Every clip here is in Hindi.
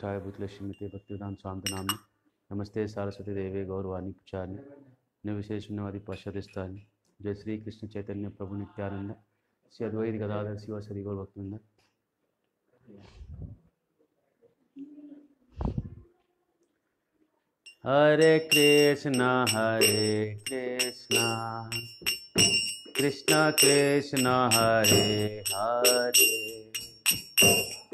प्रतिष्ठाय भक्तिदान भक्तिविधान शांतनाम नमस्ते सरस्वती देवे गौरवाणी पुचार्य निविशेष शून्यवादी जय श्री कृष्ण चैतन्य प्रभु नित्यानंद श्री अद्वैत गदाधर शिव श्री गौर भक्त हरे कृष्णा हरे कृष्णा कृष्णा कृष्णा हरे हरे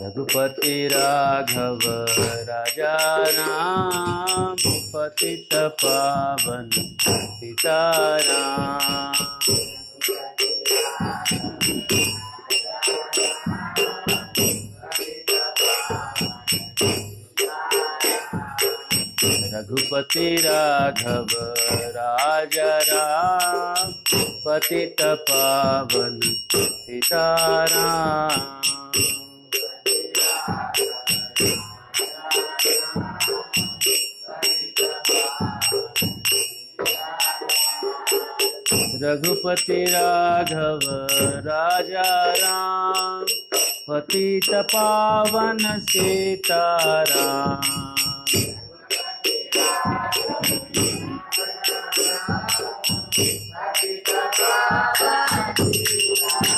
रघुपति राघव राजा राम पति पावन पिता रघुपति राघव राजा राम पति पावन पिता राम रघुपति राघव राजा राम पति पावन सीताराम Thank you.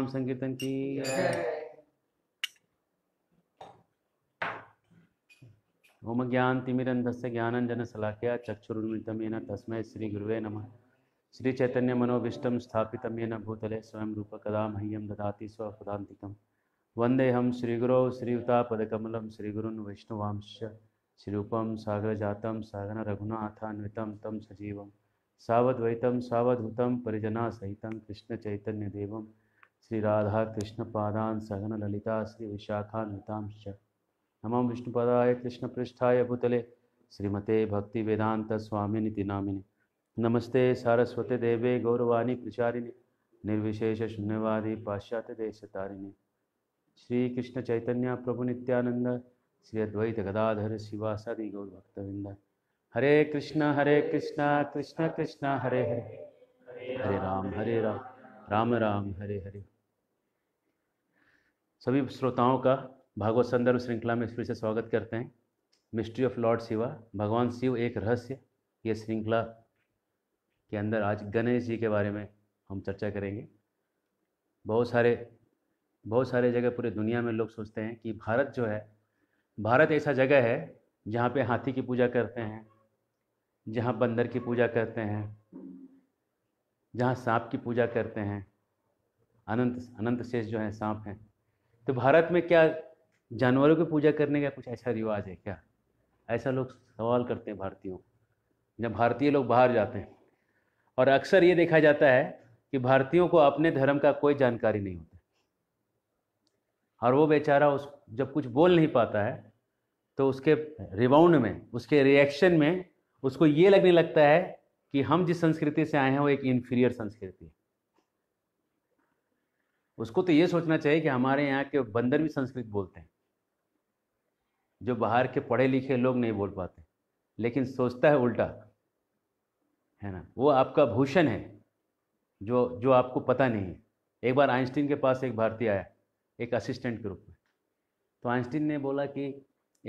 नाम संकीर्तन की ओम ज्ञान तिमिरंधस्य ज्ञानंजन सलाख्या चक्षुरुन्मितमेन तस्म श्री गुरुवे नमः श्री चैतन्य मनोविष्ट स्थापित येन भूतले स्वयं रूप कदा मह्यम ददाति स्वपदांतिकम वंदेहम श्रीगुरो श्रीगुरौ श्रीयुतापकमल श्रीगुरुन् विष्णुवांश श्रीरूपम सागर जातम सागर रघुनाथान्वितम तम सजीव सवद्वैतम सवधूतम परिजना सहित कृष्ण चैतन्य देवम श्री राधा कृष्ण पादान सहन ललिता श्री विशाखान्वितांश नमो विष्णुपदाय कृष्णपृष्ठाय भूतले श्रीमते भक्ति वेदांत स्वामिनिति नामिने नमस्ते सारस्वते देवे गौरवाणी प्रचारिणी निर्विशेष शून्यवादी पाश्चात्य देश तारिणी श्री कृष्ण चैतन्य प्रभु नित्यानंद श्री अद्वैत गदाधर शिवासादि गौर भक्तविंद हरे कृष्ण हरे कृष्ण कृष्ण कृष्ण हरे हरे हरे राम हरे राम राम राम हरे हरे सभी श्रोताओं का भागवत संदर्भ श्रृंखला में फिर से स्वागत करते हैं मिस्ट्री ऑफ लॉर्ड शिवा भगवान शिव एक रहस्य ये श्रृंखला के अंदर आज गणेश जी के बारे में हम चर्चा करेंगे बहुत सारे बहुत सारे जगह पूरे दुनिया में लोग सोचते हैं कि भारत जो है भारत ऐसा जगह है जहाँ पे हाथी की पूजा करते हैं जहाँ बंदर की पूजा करते हैं जहाँ सांप की पूजा करते हैं अनंत अनंत शेष जो है सांप हैं तो भारत में क्या जानवरों की पूजा करने का कुछ ऐसा रिवाज है क्या ऐसा लोग सवाल करते हैं भारतीयों जब भारतीय लोग बाहर जाते हैं और अक्सर ये देखा जाता है कि भारतीयों को अपने धर्म का कोई जानकारी नहीं होता और वो बेचारा उस जब कुछ बोल नहीं पाता है तो उसके रिबाउंड में उसके रिएक्शन में उसको ये लगने लगता है कि हम जिस संस्कृति से आए हैं वो एक इन्फीरियर संस्कृति है उसको तो ये सोचना चाहिए कि हमारे यहाँ के बंदर भी संस्कृत बोलते हैं जो बाहर के पढ़े लिखे लोग नहीं बोल पाते लेकिन सोचता है उल्टा है ना वो आपका भूषण है जो जो आपको पता नहीं है एक बार आइंस्टीन के पास एक भारतीय आया एक असिस्टेंट के रूप में तो आइंस्टीन ने बोला कि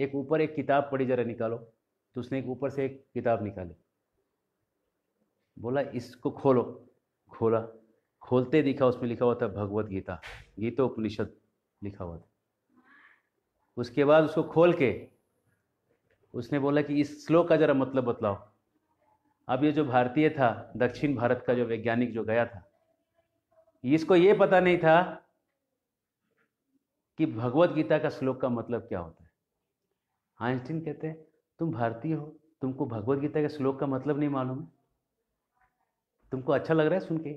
एक ऊपर एक किताब पड़ी ज़रा निकालो तो उसने एक ऊपर से एक किताब निकाली बोला इसको खोलो खोला खोलते दिखा उसमें लिखा हुआ था भगवत गीता गीता उपनिषद लिखा हुआ था उसके बाद उसको खोल के उसने बोला कि इस श्लोक का ज़रा मतलब बतलाओ अब ये जो भारतीय था दक्षिण भारत का जो वैज्ञानिक जो गया था इसको ये पता नहीं था कि भगवत गीता का श्लोक का मतलब क्या होता है आइंस्टीन कहते हैं तुम भारतीय हो तुमको भगवत गीता के श्लोक का मतलब नहीं मालूम है तुमको अच्छा लग रहा है सुन के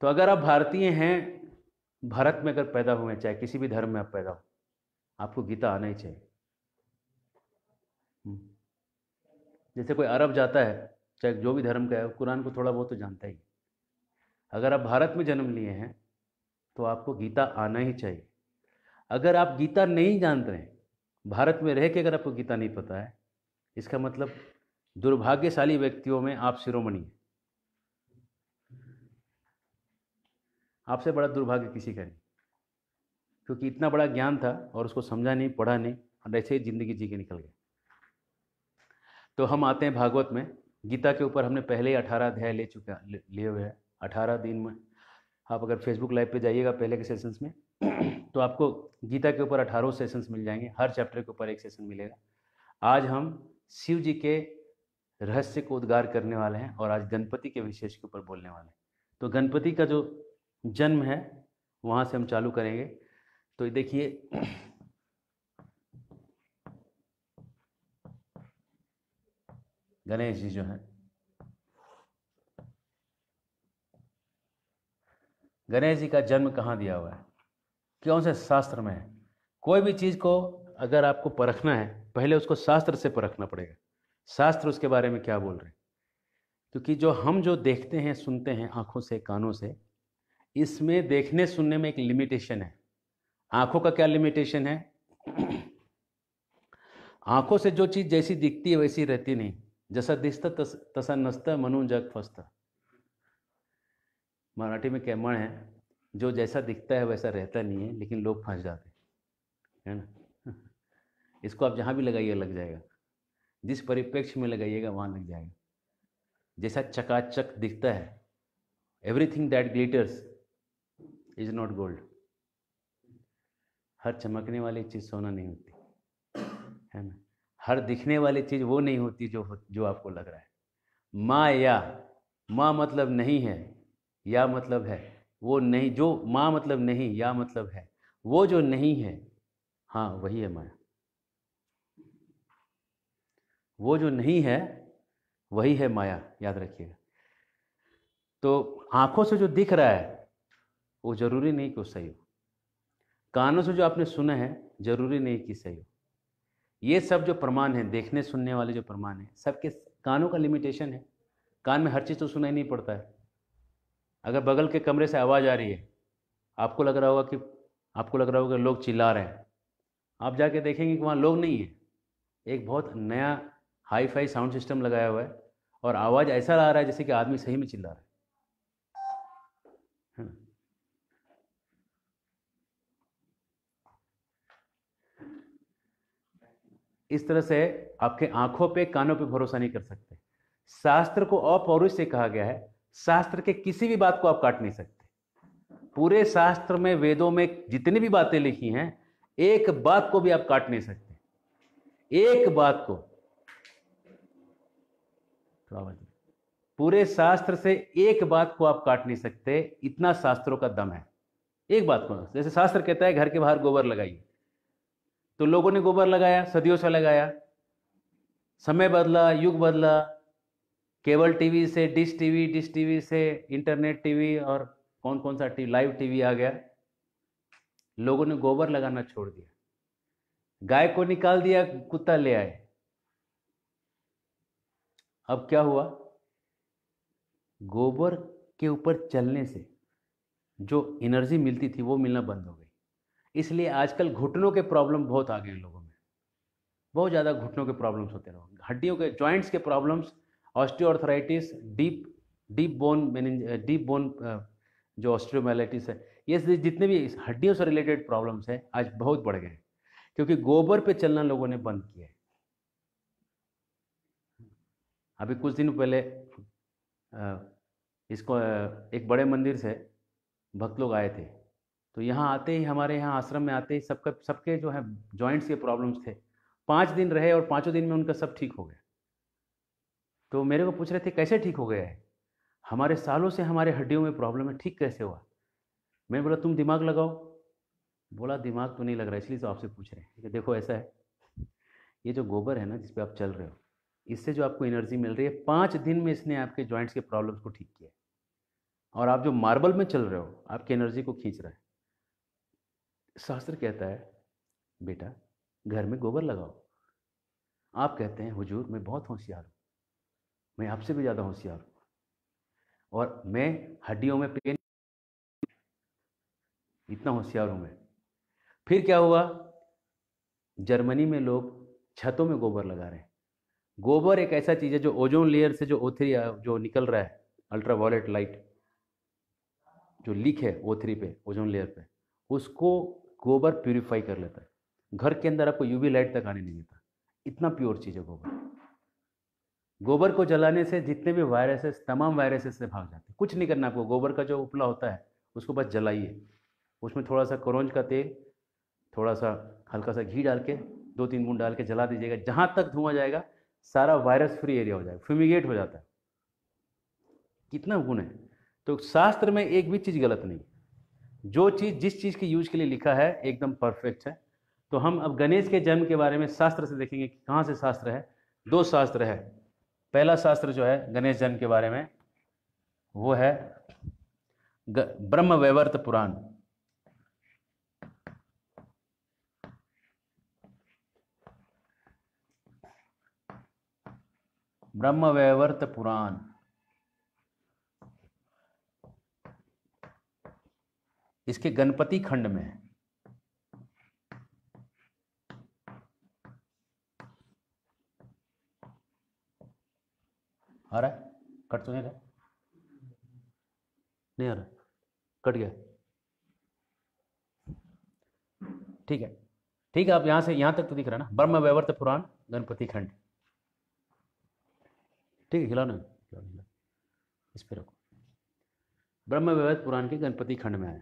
तो अगर आप भारतीय हैं भारत में अगर पैदा हुए चाहे किसी भी धर्म में आप पैदा हो आपको गीता आना ही चाहिए हम्म। जैसे कोई अरब जाता है चाहे जो भी धर्म का है कुरान को थोड़ा बहुत तो जानता ही अगर आप भारत में जन्म लिए हैं तो आपको गीता आना ही चाहिए अगर आप गीता नहीं जानते हैं भारत में रह के अगर आपको गीता नहीं पता है इसका मतलब दुर्भाग्यशाली व्यक्तियों में आप शिरोमणि हैं आपसे बड़ा दुर्भाग्य किसी का नहीं क्योंकि इतना बड़ा ज्ञान था और उसको समझा नहीं पढ़ा नहीं और ऐसे ही जिंदगी जी के निकल गए तो हम आते हैं भागवत में गीता के ऊपर हमने पहले ही अठारह अध्याय ले चुका लिए हुए हैं अठारह दिन में आप अगर फेसबुक लाइव पे जाइएगा पहले के सेशंस में तो आपको गीता के ऊपर अठारह सेशंस मिल जाएंगे हर चैप्टर के ऊपर एक सेशन मिलेगा आज हम शिव जी के रहस्य को उद्गार करने वाले हैं और आज गणपति के विशेष के ऊपर बोलने वाले हैं तो गणपति का जो जन्म है वहाँ से हम चालू करेंगे तो देखिए गणेश जी जो है गणेश जी का जन्म कहाँ दिया हुआ है कौन से शास्त्र में है कोई भी चीज़ को अगर आपको परखना है पहले उसको शास्त्र से परखना पड़ेगा शास्त्र उसके बारे में क्या बोल रहे हैं क्योंकि जो हम जो देखते हैं सुनते हैं आंखों से कानों से इसमें देखने सुनने में एक लिमिटेशन है आंखों का क्या लिमिटेशन है आंखों से जो चीज़ जैसी दिखती है वैसी रहती नहीं जैसा दिसता तस, तसा नसता मनु जग फस्त मराठी में कैमण है जो जैसा दिखता है वैसा रहता नहीं है लेकिन लोग फंस जाते हैं ना इसको आप जहां भी लगाइए लग जाएगा जिस परिप्रेक्ष्य में लगाइएगा वहाँ लग जाएगा जैसा चकाचक दिखता है everything that glitters is not gold हर चमकने वाली चीज़ सोना नहीं होती है ना हर दिखने वाली चीज़ वो नहीं होती जो जो आपको लग रहा है माँ या माँ मतलब नहीं है या मतलब है वो नहीं जो माँ मतलब नहीं या मतलब है वो जो नहीं है हाँ वही है माया वो जो नहीं है वही है माया याद रखिएगा तो आंखों से जो दिख रहा है वो जरूरी नहीं कि वो सही हो कानों से जो आपने सुना है जरूरी नहीं कि सही हो ये सब जो प्रमाण है देखने सुनने वाले जो प्रमाण है सबके कानों का लिमिटेशन है कान में हर चीज़ तो सुना ही नहीं पड़ता है अगर बगल के कमरे से आवाज़ आ रही है आपको लग रहा होगा कि आपको लग रहा होगा लोग चिल्ला रहे हैं आप जाके देखेंगे कि वहाँ लोग नहीं है एक बहुत नया हाई फाई साउंड सिस्टम लगाया हुआ है और आवाज़ ऐसा आ रहा है जैसे कि आदमी सही में चिल्ला रहा है इस तरह से आपके आंखों पे कानों पे भरोसा नहीं कर सकते शास्त्र को अपौरुष से कहा गया है शास्त्र के किसी भी बात को आप काट नहीं सकते पूरे शास्त्र में वेदों में जितनी भी बातें लिखी हैं एक बात को भी आप काट नहीं सकते एक बात को प्रभावित पूरे शास्त्र से एक बात को आप काट नहीं सकते इतना शास्त्रों का दम है एक बात को जैसे शास्त्र कहता है घर के बाहर गोबर लगाइए तो लोगों ने गोबर लगाया सदियों से लगाया समय बदला युग बदला केबल टीवी से डिश टीवी डिश टीवी से इंटरनेट टीवी और कौन कौन सा टीवी लाइव टीवी आ गया लोगों ने गोबर लगाना छोड़ दिया गाय को निकाल दिया कुत्ता ले आए अब क्या हुआ गोबर के ऊपर चलने से जो एनर्जी मिलती थी वो मिलना बंद हो गई इसलिए आजकल घुटनों के प्रॉब्लम बहुत आ गए हैं लोगों में बहुत ज़्यादा घुटनों के प्रॉब्लम्स होते रहो हड्डियों के जॉइंट्स के problems osteoarthritis deep deep bone deep bone जो ऑस्ट्रियोमाइलाइटिस है ये जितने भी हड्डियों से रिलेटेड प्रॉब्लम्स हैं आज बहुत बढ़ गए हैं क्योंकि गोबर पे चलना लोगों ने बंद किया है अभी कुछ दिन पहले इसको एक बड़े मंदिर से भक्त लोग आए थे तो यहाँ आते ही हमारे यहाँ आश्रम में आते ही सबका सबके जो है जॉइंट्स के प्रॉब्लम्स थे पाँच दिन रहे और पाँचों दिन में उनका सब ठीक हो गया तो मेरे को पूछ रहे थे कैसे ठीक हो गया है हमारे सालों से हमारे हड्डियों में प्रॉब्लम है ठीक कैसे हुआ मैंने बोला तुम दिमाग लगाओ बोला दिमाग तो नहीं लग रहा इसलिए तो आपसे पूछ रहे हैं देखो ऐसा है ये जो गोबर है ना जिस आप चल रहे हो इससे जो आपको एनर्जी मिल रही है पाँच दिन में इसने आपके जॉइंट्स के प्रॉब्लम्स को ठीक किया और आप जो मार्बल में चल रहे हो आपकी एनर्जी को खींच रहा है शास्त्र कहता है बेटा घर में गोबर लगाओ आप कहते हैं हुजूर मैं बहुत होशियार हूँ मैं आपसे भी ज़्यादा होशियार हूँ और मैं हड्डियों में पेन इतना होशियार हूँ मैं फिर क्या हुआ जर्मनी में लोग छतों में गोबर लगा रहे हैं गोबर एक ऐसा चीज़ है जो ओजोन लेयर से जो ओ जो निकल रहा है अल्ट्रा वायलेट लाइट जो लीक है ओ पे ओजोन लेयर पे उसको गोबर प्योरीफाई कर लेता है घर के अंदर आपको यूवी लाइट तक आने नहीं देता इतना प्योर चीज़ है गोबर गोबर को जलाने से जितने भी वायरसेस तमाम वायरसेस से भाग जाते हैं कुछ नहीं करना आपको गोबर का जो उपला होता है उसको बस जलाइए उसमें थोड़ा सा करौंज का तेल थोड़ा सा हल्का सा घी डाल के दो तीन बूंद डाल के जला दीजिएगा जहाँ तक धुआं जाएगा सारा वायरस फ्री एरिया हो जाएगा फ्यूमिगेट हो जाता है कितना गुण है तो शास्त्र में एक भी चीज़ गलत नहीं जो चीज़ जिस चीज़ के यूज के लिए लिखा है एकदम परफेक्ट है तो हम अब गणेश के जन्म के बारे में शास्त्र से देखेंगे कि कहाँ से शास्त्र है दो शास्त्र है पहला शास्त्र जो है गणेश जन्म के बारे में वो है ब्रह्म वैवर्त पुराण ब्रह्म वैवर्त पुराण इसके गणपति खंड में आ रहा है कट तो नहीं रहा नहीं आ रहा कट गया ठीक है ठीक है आप यहां से यहां तक तो दिख रहा है ना ब्रह्म वैवर्त पुराण गणपति खंड ठीक है खिलाओ ना इस पर रखो ब्रह्म विवेद पुराण के गणपति खंड में आए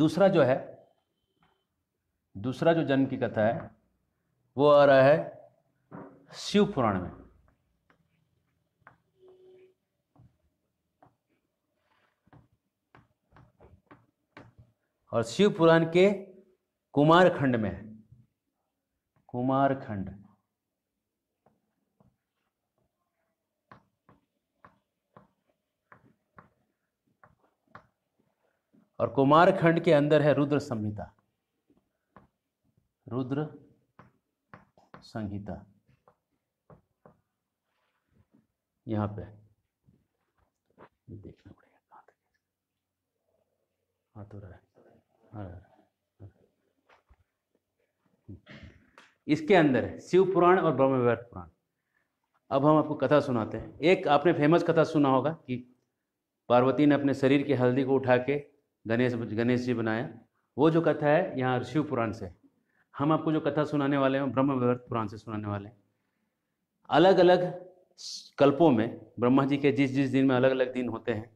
दूसरा जो है दूसरा जो जन्म की कथा है वो आ रहा है शिव पुराण में और शिव पुराण के कुमार खंड में है कुमार खंड और कुमारखंड के अंदर है रुद्र संहिता रुद्र संहिता यहाँ पे देखना पड़ेगा तक हाँ, तो हाँ, रहा है इसके अंदर है शिव पुराण और ब्रह्मवैवर्त पुराण अब हम आपको कथा सुनाते हैं एक आपने फेमस कथा सुना होगा कि पार्वती ने अपने शरीर की हल्दी को उठा के गणेश गणेश जी बनाया वो जो कथा है यहाँ शिव पुराण से हम आपको जो कथा सुनाने वाले हैं ब्रह्म विवर्त पुराण से सुनाने वाले हैं अलग अलग कल्पों में ब्रह्मा जी के जिस जिस दिन में अलग अलग दिन होते हैं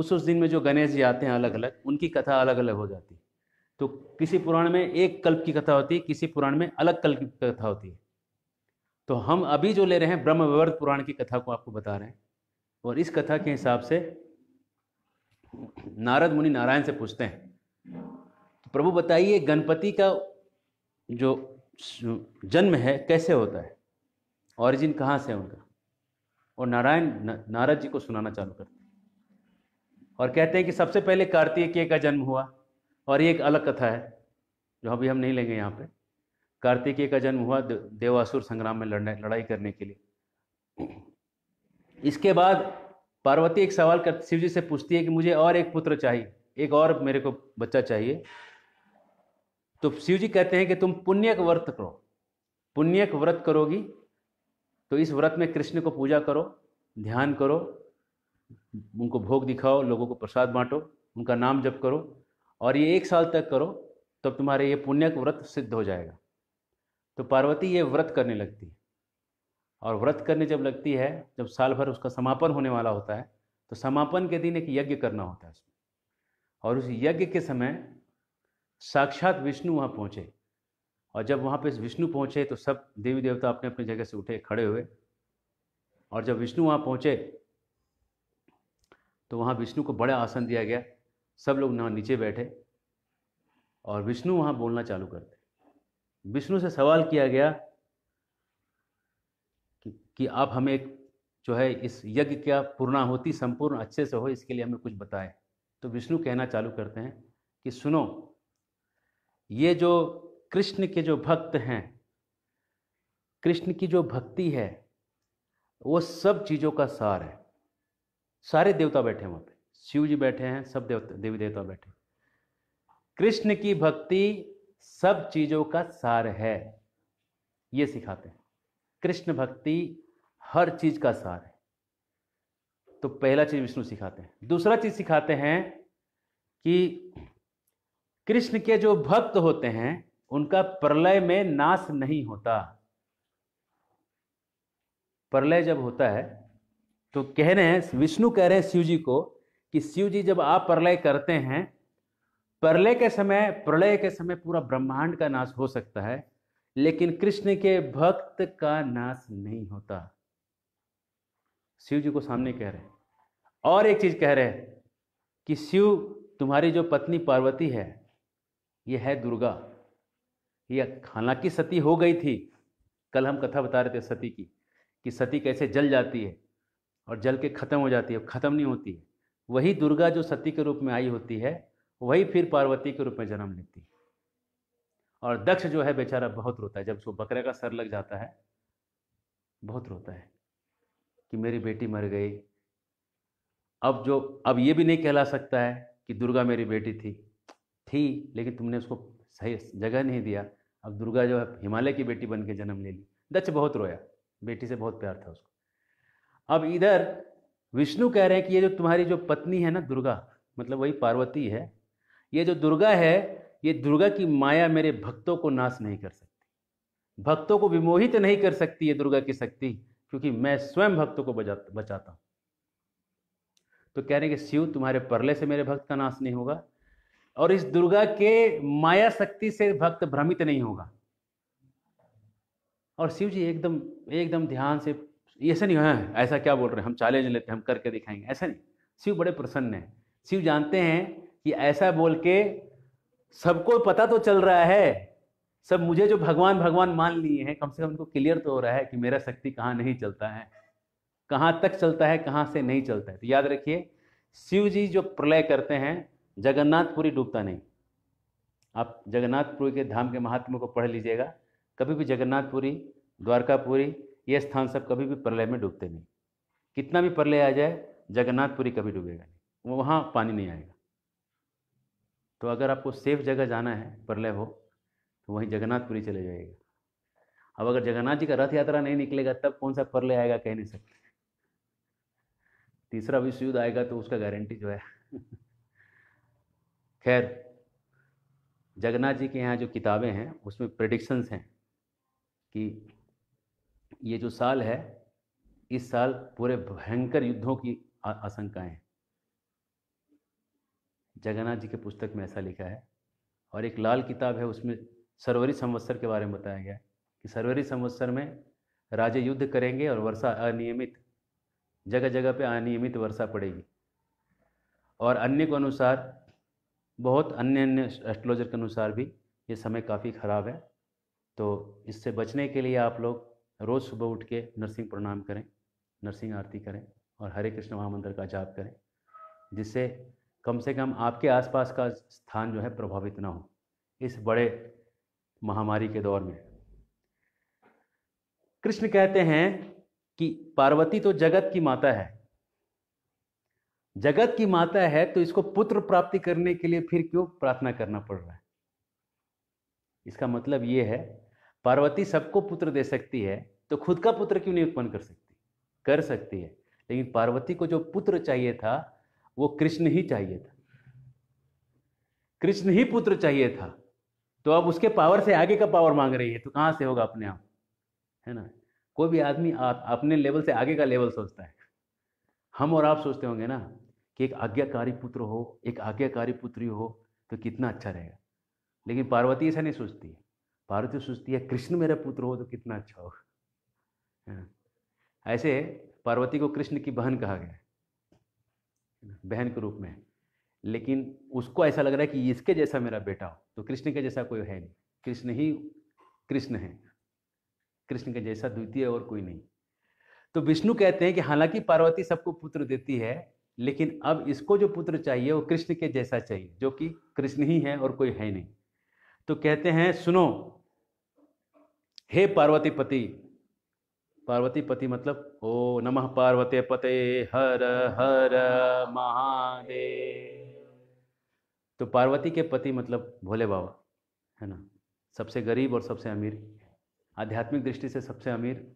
उस उस दिन में जो गणेश जी आते हैं अलग अलग उनकी कथा अलग अलग हो जाती है तो किसी पुराण में एक कल्प की कथा होती है किसी पुराण में अलग कल्प की कथा होती है तो हम अभी जो ले रहे हैं ब्रह्म विवर्त पुराण की कथा को आपको बता रहे हैं और इस कथा के हिसाब से नारद मुनि नारायण से पूछते हैं तो प्रभु बताइए गणपति का जो जन्म है कैसे होता है ऑरिजिन कहाँ से है उनका और नारायण नारद जी को सुनाना चालू करते हैं और कहते हैं कि सबसे पहले कार्तिकेय का जन्म हुआ और ये एक अलग कथा है जो अभी हम नहीं लेंगे यहाँ पे कार्तिकेय का जन्म हुआ देवासुर संग्राम में लड़ने लड़ाई करने के लिए इसके बाद पार्वती एक सवाल कर शिव जी से पूछती है कि मुझे और एक पुत्र चाहिए एक और मेरे को बच्चा चाहिए तो शिव जी कहते हैं कि तुम पुण्यक व्रत करो पुण्यक व्रत करोगी तो इस व्रत में कृष्ण को पूजा करो ध्यान करो उनको भोग दिखाओ लोगों को प्रसाद बांटो उनका नाम जप करो और ये एक साल तक करो तब तुम्हारे ये पुण्यक व्रत सिद्ध हो जाएगा तो पार्वती ये व्रत करने लगती है और व्रत करने जब लगती है जब साल भर उसका समापन होने वाला होता है तो समापन के दिन एक यज्ञ करना होता है उसमें और उस यज्ञ के समय साक्षात विष्णु वहाँ पहुँचे और जब वहाँ पे विष्णु पहुँचे तो सब देवी देवता अपने अपने जगह से उठे खड़े हुए और जब विष्णु वहाँ पहुँचे तो वहाँ विष्णु को बड़ा आसन दिया गया सब लोग वहाँ नीचे बैठे और विष्णु वहाँ बोलना चालू करते विष्णु से सवाल किया गया कि आप हमें जो है इस यज्ञ क्या पूर्णाहुति संपूर्ण अच्छे से हो इसके लिए हमें कुछ बताएं तो विष्णु कहना चालू करते हैं कि सुनो ये जो कृष्ण के जो भक्त हैं कृष्ण की जो भक्ति है वो सब चीज़ों का सार है सारे देवता बैठे हैं वहाँ पे शिव जी बैठे हैं सब देवता देवी देवता बैठे कृष्ण की भक्ति सब चीज़ों का सार है ये सिखाते हैं कृष्ण भक्ति हर चीज का सार है तो पहला चीज विष्णु सिखाते हैं दूसरा चीज सिखाते हैं कि कृष्ण के जो भक्त होते हैं उनका प्रलय में नाश नहीं होता प्रलय जब होता है तो कह रहे हैं विष्णु कह रहे हैं शिव जी को कि शिव जी जब आप प्रलय करते हैं प्रलय के समय प्रलय के समय पूरा ब्रह्मांड का नाश हो सकता है लेकिन कृष्ण के भक्त का नाश नहीं होता शिव जी को सामने कह रहे हैं और एक चीज कह रहे हैं कि शिव तुम्हारी जो पत्नी पार्वती है यह है दुर्गा यह हालांकि सती हो गई थी कल हम कथा बता रहे थे सती की कि सती कैसे जल जाती है और जल के खत्म हो जाती है खत्म नहीं होती है वही दुर्गा जो सती के रूप में आई होती है वही फिर पार्वती के रूप में जन्म लेती है और दक्ष जो है बेचारा बहुत रोता है जब उसको बकरे का सर लग जाता है बहुत रोता है कि मेरी बेटी मर गई अब जो अब ये भी नहीं कहला सकता है कि दुर्गा मेरी बेटी थी थी लेकिन तुमने उसको सही जगह नहीं दिया अब दुर्गा जो है हिमालय की बेटी बन के जन्म ले ली दक्ष बहुत रोया बेटी से बहुत प्यार था उसको अब इधर विष्णु कह रहे हैं कि ये जो तुम्हारी जो पत्नी है ना दुर्गा मतलब वही पार्वती है ये जो दुर्गा है ये दुर्गा की माया मेरे भक्तों को नाश नहीं कर सकती भक्तों को विमोहित नहीं कर सकती ये दुर्गा की शक्ति क्योंकि मैं स्वयं भक्तों को बचाता हूं तो कह रहे हैं कि शिव तुम्हारे परले से मेरे भक्त का नाश नहीं होगा और इस दुर्गा के माया शक्ति से भक्त भ्रमित नहीं होगा और शिव जी एकदम एकदम ध्यान से ऐसा नहीं है ऐसा क्या बोल रहे हैं हम चैलेंज लेते हैं हम करके दिखाएंगे ऐसा नहीं शिव बड़े प्रसन्न हैं शिव जानते हैं कि ऐसा बोल के सबको पता तो चल रहा है सब मुझे जो भगवान भगवान मान लिए हैं कम से कम उनको क्लियर तो हो रहा है कि मेरा शक्ति कहाँ नहीं चलता है कहाँ तक चलता है कहाँ से नहीं चलता है तो याद रखिए शिव जी जो प्रलय करते हैं जगन्नाथपुरी डूबता नहीं आप जगन्नाथपुरी के धाम के महात्मा को पढ़ लीजिएगा कभी भी जगन्नाथपुरी द्वारकापुरी ये स्थान सब कभी भी प्रलय में डूबते नहीं कितना भी प्रलय आ जाए जगन्नाथपुरी कभी डूबेगा नहीं वहाँ पानी नहीं आएगा तो अगर आपको सेफ जगह जाना है प्रलय हो तो वहीं जगन्नाथपुरी चले जाइएगा अब अगर जगन्नाथ जी का रथ यात्रा नहीं निकलेगा तब कौन सा प्रलय आएगा कह नहीं सकते तीसरा विश्व युद्ध आएगा तो उसका गारंटी जो है खैर जगन्नाथ जी के यहाँ जो किताबें हैं उसमें प्रडिक्शंस हैं कि ये जो साल है इस साल पूरे भयंकर युद्धों की आशंकाएं हैं जगन्नाथ जी के पुस्तक में ऐसा लिखा है और एक लाल किताब है उसमें सरवरी संवत्सर के बारे में बताया गया है कि सरवरी संवत्सर में राजे युद्ध करेंगे और वर्षा अनियमित जगह जगह पे अनियमित वर्षा पड़ेगी और अन्य के अनुसार बहुत अन्य अन्य एस्ट्रोलॉजर के अनुसार भी ये समय काफ़ी ख़राब है तो इससे बचने के लिए आप लोग रोज़ सुबह उठ के नरसिंह प्रणाम करें नरसिंह आरती करें और हरे कृष्ण महामंत्र का जाप करें जिससे कम से कम आपके आसपास का स्थान जो है प्रभावित ना हो इस बड़े महामारी के दौर में कृष्ण कहते हैं कि पार्वती तो जगत की माता है जगत की माता है तो इसको पुत्र प्राप्ति करने के लिए फिर क्यों प्रार्थना करना पड़ रहा है इसका मतलब यह है पार्वती सबको पुत्र दे सकती है तो खुद का पुत्र क्यों नहीं उत्पन्न कर सकती कर सकती है लेकिन पार्वती को जो पुत्र चाहिए था वो कृष्ण ही चाहिए था कृष्ण ही पुत्र चाहिए था तो अब उसके पावर से आगे का पावर मांग रही है तो कहाँ से होगा अपने आप है ना कोई भी आदमी अपने लेवल से आगे का लेवल सोचता है हम और आप सोचते होंगे ना कि एक आज्ञाकारी पुत्र हो एक आज्ञाकारी पुत्री हो तो कितना अच्छा रहेगा लेकिन पार्वती ऐसा नहीं सोचती पार्वती सोचती है कृष्ण मेरा पुत्र हो तो कितना अच्छा होगा ऐसे पार्वती को कृष्ण की बहन कहा गया बहन के रूप में लेकिन उसको ऐसा लग रहा है कि इसके जैसा मेरा बेटा हो तो कृष्ण के जैसा कोई है नहीं कृष्ण ही कृष्ण है कृष्ण के जैसा द्वितीय और कोई नहीं तो विष्णु कहते हैं कि हालांकि पार्वती सबको पुत्र देती है लेकिन अब इसको जो पुत्र चाहिए वो कृष्ण के जैसा चाहिए जो कि कृष्ण ही है और कोई है नहीं तो कहते हैं सुनो हे पार्वती पति पार्वती पति मतलब ओ नमः पार्वते पते हर हर महादेव तो पार्वती के पति मतलब भोले बाबा है ना सबसे गरीब और सबसे अमीर आध्यात्मिक दृष्टि से सबसे अमीर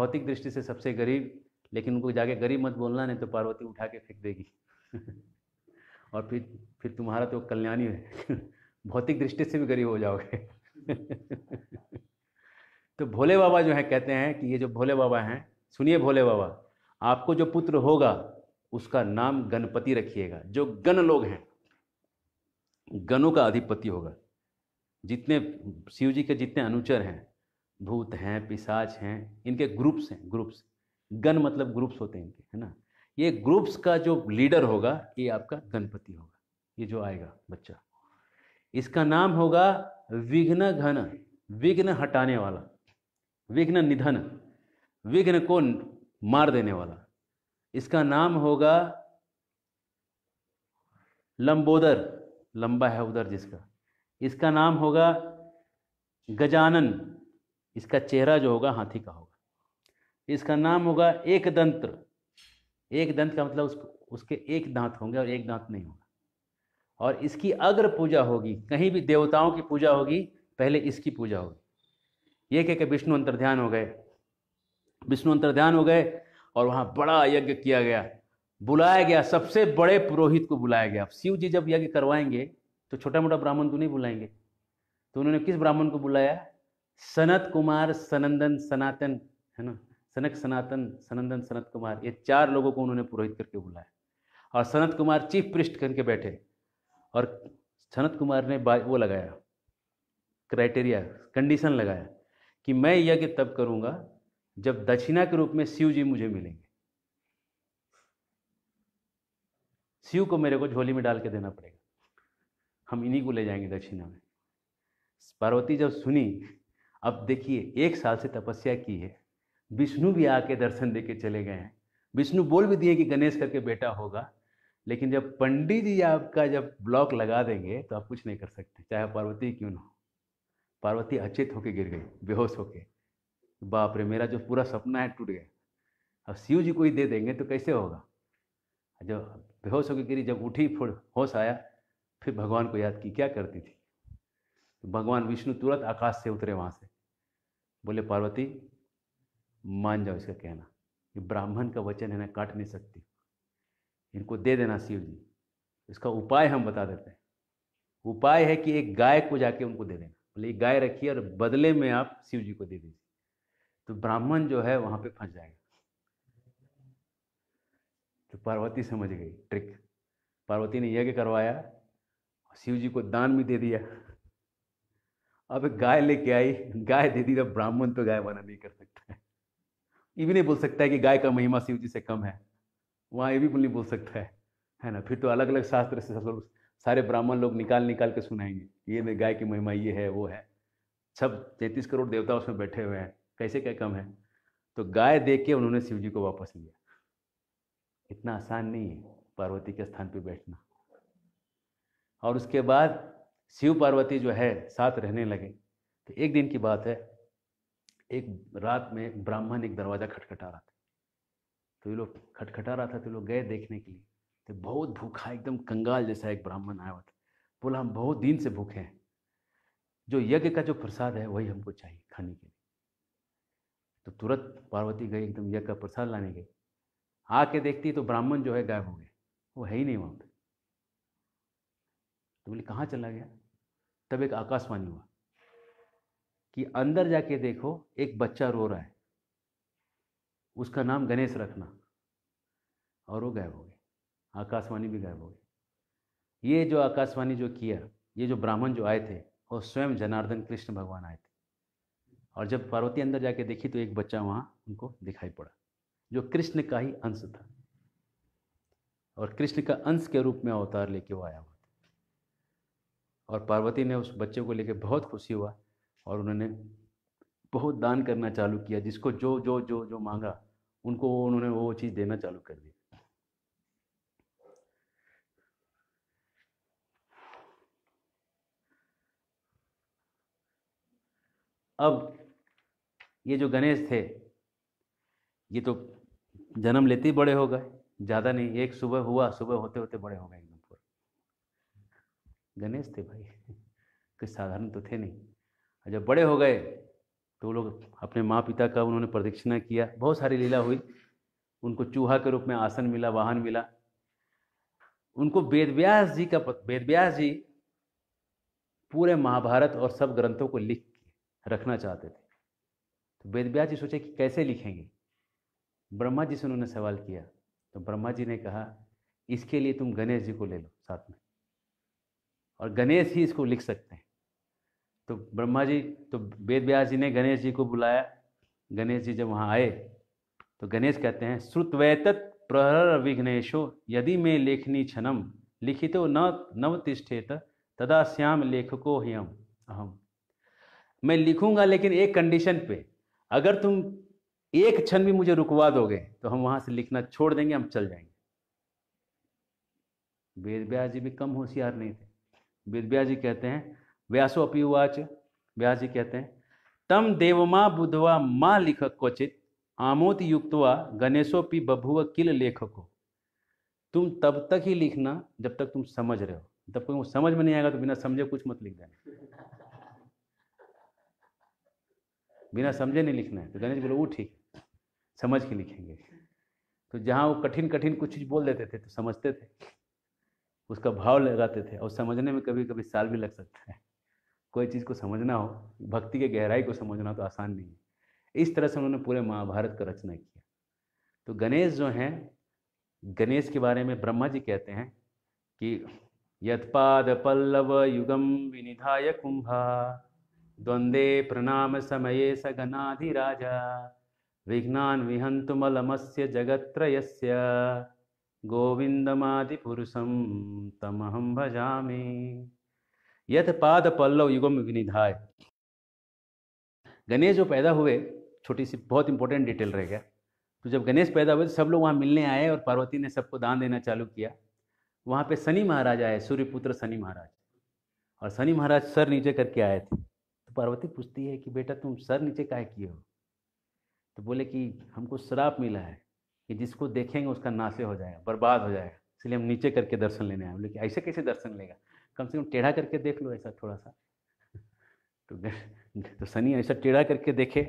भौतिक दृष्टि से सबसे गरीब लेकिन उनको जाके गरीब मत बोलना नहीं तो पार्वती उठा के फेंक देगी और फिर फिर तुम्हारा तो कल्याणी है भौतिक दृष्टि से भी गरीब हो जाओगे तो भोले बाबा जो है कहते हैं कि ये जो भोले बाबा हैं सुनिए भोले बाबा आपको जो पुत्र होगा उसका नाम गणपति रखिएगा जो गण लोग हैं गणों का अधिपति होगा जितने शिव जी के जितने अनुचर हैं भूत हैं पिशाच हैं इनके ग्रुप्स हैं ग्रुप्स गण मतलब ग्रुप्स होते हैं इनके है ना ये ग्रुप्स का जो लीडर होगा ये आपका गणपति होगा ये जो आएगा बच्चा इसका नाम होगा विघ्न घन विघ्न हटाने वाला विघ्न निधन विघ्न को मार देने वाला इसका नाम होगा लंबोदर लंबा है उधर जिसका इसका नाम होगा गजानन इसका चेहरा जो होगा हाथी का होगा इसका नाम होगा एक दंत्र एक दंत का मतलब उसको उसके एक दांत होंगे और एक दांत नहीं होगा और इसकी अग्र पूजा होगी कहीं भी देवताओं की पूजा होगी पहले इसकी पूजा होगी ये कह के विष्णु अंतर्ध्यान हो गए विष्णु अंतर्ध्यान हो गए और वहाँ बड़ा यज्ञ किया गया बुलाया गया सबसे बड़े पुरोहित को बुलाया गया शिव जी जब यज्ञ करवाएंगे तो छोटा मोटा ब्राह्मण तो नहीं बुलाएंगे तो उन्होंने किस ब्राह्मण को बुलाया सनत कुमार सनंदन सनातन है ना सनक सनातन सनंदन सनत कुमार ये चार लोगों को उन्होंने पुरोहित करके बुलाया और सनत कुमार चीफ पृष्ठ करके बैठे और सनत कुमार ने वो लगाया क्राइटेरिया कंडीशन लगाया कि मैं यज्ञ तब करूँगा जब दक्षिणा के रूप में शिव जी मुझे मिलेंगे शिव को मेरे को झोली में डाल के देना पड़ेगा हम इन्हीं को ले जाएंगे दक्षिणा में पार्वती जब सुनी अब देखिए एक साल से तपस्या की है विष्णु भी आके दर्शन दे के चले गए हैं विष्णु बोल भी दिए कि गणेश करके बेटा होगा लेकिन जब पंडित जी आपका जब ब्लॉक लगा देंगे तो आप कुछ नहीं कर सकते चाहे पार्वती क्यों ना हो पार्वती अचेत होके गिर गई बेहोश होके बाप रे मेरा जो पूरा सपना है टूट गया अब शिव जी को ही दे देंगे तो कैसे होगा जब बेहोश होकर गिरी जब उठी फुल होश आया फिर भगवान को याद की क्या करती थी तो भगवान विष्णु तुरंत आकाश से उतरे वहाँ से बोले पार्वती मान जाओ इसका कहना ये ब्राह्मण का वचन है ना काट नहीं सकती इनको दे देना शिव जी इसका उपाय हम बता देते हैं उपाय है कि एक गाय को जाके उनको दे देना बोले गाय रखिए और बदले में आप शिव जी को दे दीजिए तो ब्राह्मण जो है वहां पे फंस जाएगा तो पार्वती समझ गई ट्रिक पार्वती ने यज्ञ करवाया शिव जी को दान भी दे दिया अब गाय लेके आई गाय दे दी तो ब्राह्मण तो गाय वाना नहीं कर सकता है ये भी नहीं बोल सकता है कि गाय का महिमा शिव जी से कम है वहां ये भी नहीं बोल सकता है है ना फिर तो अलग अलग शास्त्र से सब लोग सारे ब्राह्मण लोग निकाल निकाल के सुनाएंगे ये गाय की महिमा ये है वो है सब तैंतीस करोड़ देवता उसमें बैठे हुए हैं कैसे क्या कम है तो गाय देख के उन्होंने शिव जी को वापस लिया इतना आसान नहीं है पार्वती के स्थान पर बैठना और उसके बाद शिव पार्वती जो है साथ रहने लगे तो एक दिन की बात है एक रात में ब्राह्मण एक दरवाज़ा खटखटा रहा था तो ये लोग खटखटा रहा था तो लोग गए देखने के लिए तो बहुत भूखा एकदम कंगाल जैसा एक ब्राह्मण आया हुआ था बोला हम बहुत दिन से भूखे हैं जो यज्ञ का जो प्रसाद है वही हमको चाहिए खाने के लिए तो तुरंत पार्वती गई एकदम यज्ञ का प्रसाद लाने गई आके देखती तो ब्राह्मण जो है गायब हो गए वो है ही नहीं वहाँ पर तो बोले कहाँ चला गया तब एक आकाशवाणी हुआ कि अंदर जाके देखो एक बच्चा रो रहा है उसका नाम गणेश रखना और वो गायब हो गया आकाशवाणी भी गायब हो गई ये जो आकाशवाणी जो किया ये जो ब्राह्मण जो आए थे वो स्वयं जनार्दन कृष्ण भगवान आए थे और जब पार्वती अंदर जाके देखी तो एक बच्चा वहाँ उनको दिखाई पड़ा जो कृष्ण का ही अंश था और कृष्ण का अंश के रूप में अवतार लेके वो आया हुआ था और पार्वती ने उस बच्चे को लेकर बहुत खुशी हुआ और उन्होंने बहुत दान करना चालू किया जिसको जो जो जो जो मांगा उनको उन्होंने वो चीज़ देना चालू कर दिया अब ये जो गणेश थे ये तो जन्म लेते ही बड़े हो गए ज़्यादा नहीं एक सुबह हुआ सुबह होते होते बड़े हो गए एकदम पूरा गणेश थे भाई कुछ साधारण तो थे नहीं जब बड़े हो गए तो लोग अपने माँ पिता का उन्होंने प्रदक्षिणा किया बहुत सारी लीला हुई उनको चूहा के रूप में आसन मिला वाहन मिला उनको वेद व्यास जी का वेद जी पूरे महाभारत और सब ग्रंथों को लिख रखना चाहते थे तो वेद व्यास जी सोचे कि कैसे लिखेंगे ब्रह्मा जी से उन्होंने सवाल किया तो ब्रह्मा जी ने कहा इसके लिए तुम गणेश जी को ले लो साथ में और गणेश ही इसको लिख सकते हैं तो ब्रह्मा जी तो वेद व्यास जी ने गणेश जी को बुलाया गणेश जी जब वहाँ आए तो गणेश कहते हैं श्रुतवैतत प्रहर विघ्नेशो यदि मैं लेखनी क्षणम लिखितो न नवतिष्ठेत तदा श्याम लेखको ह्यम अहम मैं लिखूंगा लेकिन एक कंडीशन पे अगर तुम एक क्षण भी मुझे रुकवा दोगे तो हम वहां से लिखना छोड़ देंगे हम चल जाएंगे वेद व्यास जी भी कम होशियार नहीं थे वेद व्यास जी कहते हैं व्यासो अपी व्यास जी कहते हैं तम देवमा बुधवा माँ लिखक क्वचित आमोद युक्तवा गणेशो पी बभुव किल लेखको तुम तब तक ही लिखना जब तक तुम समझ रहे हो जब तक वो समझ में नहीं आएगा तो बिना समझे कुछ मत लिख देना बिना समझे नहीं लिखना है तो गणेश बोले वो ठीक समझ के लिखेंगे तो जहाँ वो कठिन कठिन कुछ चीज़ बोल देते थे तो समझते थे उसका भाव लगाते थे और समझने में कभी कभी साल भी लग सकता है कोई चीज़ को समझना हो भक्ति के गहराई को समझना तो आसान नहीं है इस तरह से उन्होंने पूरे महाभारत का रचना किया तो गणेश जो हैं गणेश के बारे में ब्रह्मा जी कहते हैं कि यत्पाद पल्लव युगम विनिधाय कुंभा प्रणाम समये स गणाधिराज विघ्नान् विहन्तुमलमस्य जगत्त्रयस्य गोविन्दमादिपुरुषं तमहम भजामि यथ पाद पल्लव युगम विनिधाय गणेश जो पैदा हुए छोटी सी बहुत इंपॉर्टेंट डिटेल रह गया तो जब गणेश पैदा हुए तो सब लोग वहाँ मिलने आए और पार्वती ने सबको दान देना चालू किया वहाँ पे शनि महाराज आए सूर्यपुत्र शनि महाराज और शनि महाराज सर नीचे करके आए थे तो पार्वती पूछती है कि बेटा तुम सर नीचे काहे किए हो तो बोले कि हमको श्राप मिला है कि जिसको देखेंगे उसका नाशे हो जाएगा बर्बाद हो जाएगा इसलिए हम नीचे करके दर्शन लेने आए बोले कि ऐसे कैसे दर्शन लेगा कम से कम टेढ़ा करके देख लो ऐसा थोड़ा सा तो तो सनी ऐसा टेढ़ा करके देखे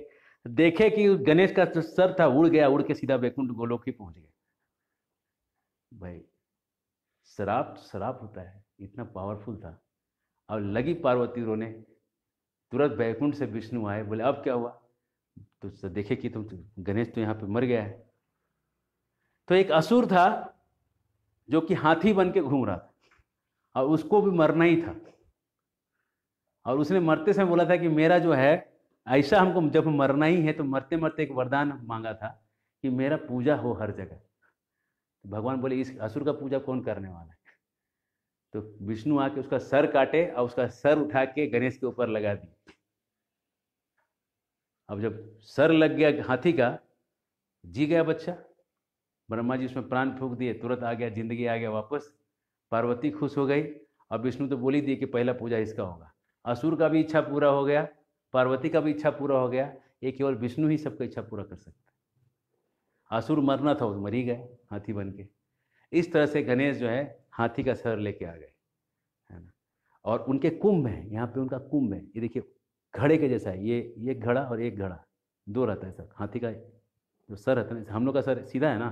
देखे कि गणेश का जो सर था उड़ गया उड़ के सीधा बैकुंठ गोलोक ही पहुंच गया भाई शराब शराब होता है इतना पावरफुल था और लगी पार्वती रोने तुरंत बैकुंठ से विष्णु आए बोले अब क्या हुआ तो देखे कि तुम गणेश तो यहाँ पे मर गया है तो एक असुर था जो कि हाथी बन के घूम रहा था और उसको भी मरना ही था और उसने मरते समय बोला था कि मेरा जो है ऐसा हमको जब मरना ही है तो मरते मरते एक वरदान मांगा था कि मेरा पूजा हो हर जगह तो भगवान बोले इस असुर का पूजा कौन करने वाला है तो विष्णु आके उसका सर काटे और उसका सर उठा के गणेश के ऊपर लगा दिए अब जब सर लग गया हाथी का जी गया बच्चा ब्रह्मा जी उसमें प्राण फूक दिए तुरंत आ गया जिंदगी आ गया वापस पार्वती खुश हो गई अब विष्णु तो बोली दिए कि पहला पूजा इसका होगा असुर का भी इच्छा पूरा हो गया पार्वती का भी इच्छा पूरा हो गया ये केवल विष्णु ही सबका इच्छा पूरा कर सकता है असुर मरना था वो मर ही गए हाथी बन के इस तरह से गणेश जो है हाथी का सर लेके आ गए है ना और उनके कुंभ हैं यहाँ पे उनका कुंभ है ये देखिए घड़े के जैसा है ये एक घड़ा और एक घड़ा दो रहता है सर हाथी का जो सर रहता है हम लोग का सर सीधा है ना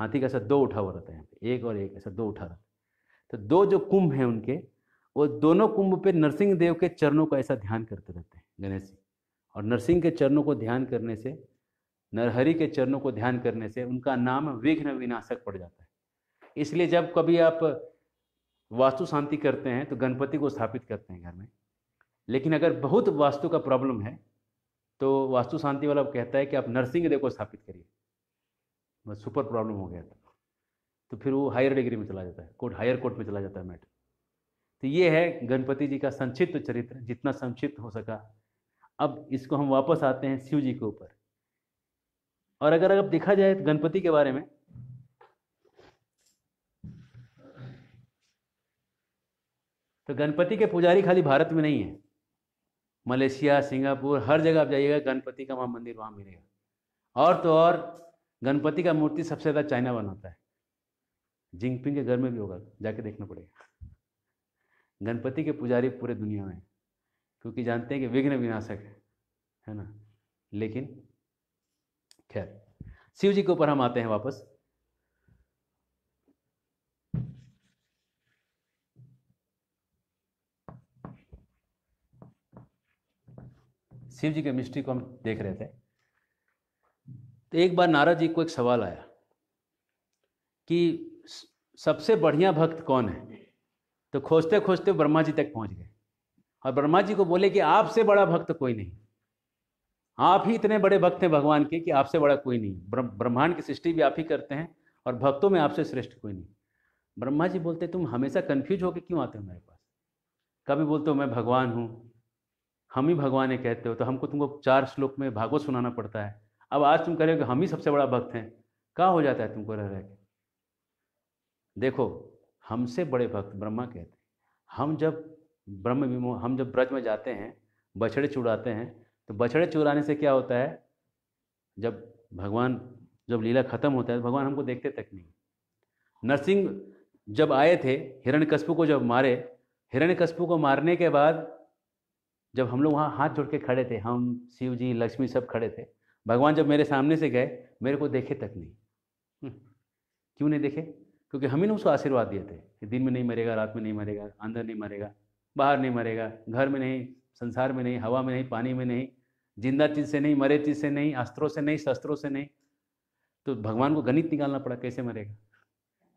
हाथी का सर दो उठा हुआ रहता है यहाँ पे एक और एक ऐसा दो उठा रहता है तो दो जो कुंभ हैं उनके वो दोनों कुंभ पे नरसिंह देव के चरणों का ऐसा ध्यान करते रहते हैं गणेश जी और नरसिंह के चरणों को ध्यान करने से नरहरी के चरणों को ध्यान करने से उनका नाम विघ्न विनाशक पड़ जाता है इसलिए जब कभी आप वास्तु शांति करते हैं तो गणपति को स्थापित करते हैं घर में लेकिन अगर बहुत वास्तु का प्रॉब्लम है तो वास्तु शांति वाला कहता है कि आप नरसिंह देव को स्थापित करिए बस सुपर प्रॉब्लम हो गया था तो फिर वो हायर डिग्री में चला जाता है कोर्ट हायर कोर्ट में चला जाता है मैटर तो ये है गणपति जी का संक्षिप्त चरित्र जितना संक्षिप्त हो सका अब इसको हम वापस आते हैं शिव जी के ऊपर और अगर अगर देखा जाए तो गणपति के बारे में तो गणपति के पुजारी खाली भारत में नहीं है मलेशिया सिंगापुर हर जगह आप जाइएगा गणपति का वहाँ मंदिर वहाँ मिलेगा और तो और गणपति का मूर्ति सबसे ज़्यादा चाइना बनाता है जिंगपिंग के घर में भी होगा जाके देखना पड़ेगा गणपति के पुजारी पूरे दुनिया में क्योंकि जानते हैं कि विघ्न विनाशक है है ना लेकिन खैर शिव जी के ऊपर हम आते हैं वापस शिव जी के मिस्ट्री को हम देख रहे थे तो एक बार नारद जी को एक सवाल आया कि सबसे बढ़िया भक्त कौन है तो खोजते खोजते ब्रह्मा जी तक पहुंच गए और ब्रह्मा जी को बोले कि आपसे बड़ा भक्त कोई नहीं आप ही इतने बड़े भक्त हैं भगवान के कि आपसे बड़ा कोई नहीं ब्रह्मांड की सृष्टि भी आप ही करते हैं और भक्तों में आपसे श्रेष्ठ कोई नहीं ब्रह्मा जी बोलते तुम हमेशा कन्फ्यूज होकर क्यों आते हो मेरे पास कभी बोलते हो मैं भगवान हूँ हम ही भगवान है कहते हो तो हमको तुमको चार श्लोक में भागवत सुनाना पड़ता है अब आज तुम कह रहे हो कि हम ही सबसे बड़ा भक्त हैं कहा हो जाता है तुमको रह रह के देखो हमसे बड़े भक्त ब्रह्मा कहते हैं हम जब ब्रह्म विमो हम जब ब्रज में जाते हैं बछड़े चुराते हैं तो बछड़े चुराने से क्या होता है जब भगवान जब लीला खत्म होता है तो भगवान हमको देखते तक नहीं नरसिंह जब आए थे हिरण्यकश्यप को जब मारे हिरण्यकश्यप को मारने के बाद जब हम लोग वहाँ हाथ जोड़ के खड़े थे हम शिव जी लक्ष्मी सब खड़े थे भगवान जब मेरे सामने से गए मेरे को देखे तक नहीं हम्म। क्यों नहीं देखे क्योंकि हम ही ने उसको आशीर्वाद दिए थे कि दिन में नहीं मरेगा रात में नहीं मरेगा अंदर नहीं मरेगा बाहर नहीं मरेगा घर में नहीं संसार में नहीं हवा में नहीं पानी में नहीं जिंदा चीज़ से नहीं मरे चीज़ से नहीं अस्त्रों से नहीं शस्त्रों से नहीं तो भगवान को गणित निकालना पड़ा कैसे मरेगा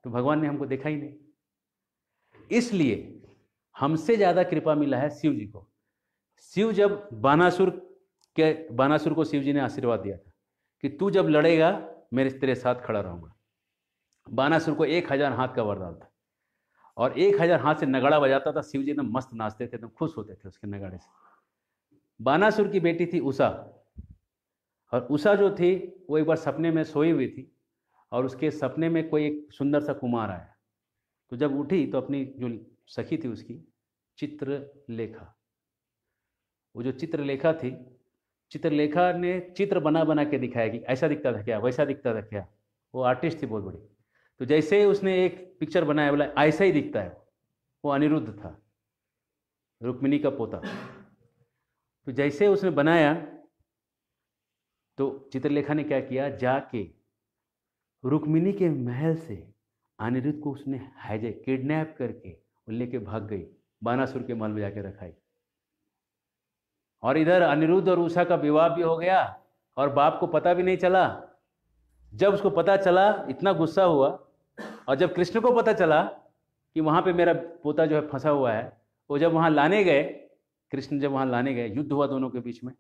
तो भगवान ने हमको देखा ही नहीं इसलिए हमसे ज़्यादा कृपा मिला है शिव जी को शिव जब बानासुर के बानासुर को शिव जी ने आशीर्वाद दिया था कि तू जब लड़ेगा मेरे तेरे साथ खड़ा रहूँगा बानासुर को एक हज़ार हाथ का वरदान था और एक हज़ार हाथ से नगाड़ा बजाता था शिव जी एकदम मस्त नाचते थे एकदम खुश होते थे उसके नगाड़े से बानासुर की बेटी थी उषा और उषा जो थी वो एक बार सपने में सोई हुई थी और उसके सपने में कोई एक सुंदर सा कुमार आया तो जब उठी तो अपनी जो सखी थी उसकी चित्रलेखा वो जो चित्रलेखा थी चित्रलेखा ने चित्र बना बना के दिखाया कि ऐसा दिखता था क्या वैसा दिखता था क्या वो आर्टिस्ट थी बहुत बड़ी तो जैसे ही उसने एक पिक्चर बनाया बोला ऐसा ही दिखता है वो अनिरुद्ध था रुक्मिणी का पोता तो जैसे उसने बनाया तो चित्रलेखा ने क्या किया जाके रुक्मिणी के महल से अनिरुद्ध को उसने हैजे किडनैप करके लेके भाग गई बानासुर के महल में जाके रखाई और इधर अनिरुद्ध और उषा का विवाह भी हो गया और बाप को पता भी नहीं चला जब उसको पता चला इतना गुस्सा हुआ और जब कृष्ण को पता चला कि वहाँ पे मेरा पोता जो है फंसा हुआ है वो जब वहाँ लाने गए कृष्ण जब वहाँ लाने गए युद्ध हुआ दोनों के बीच में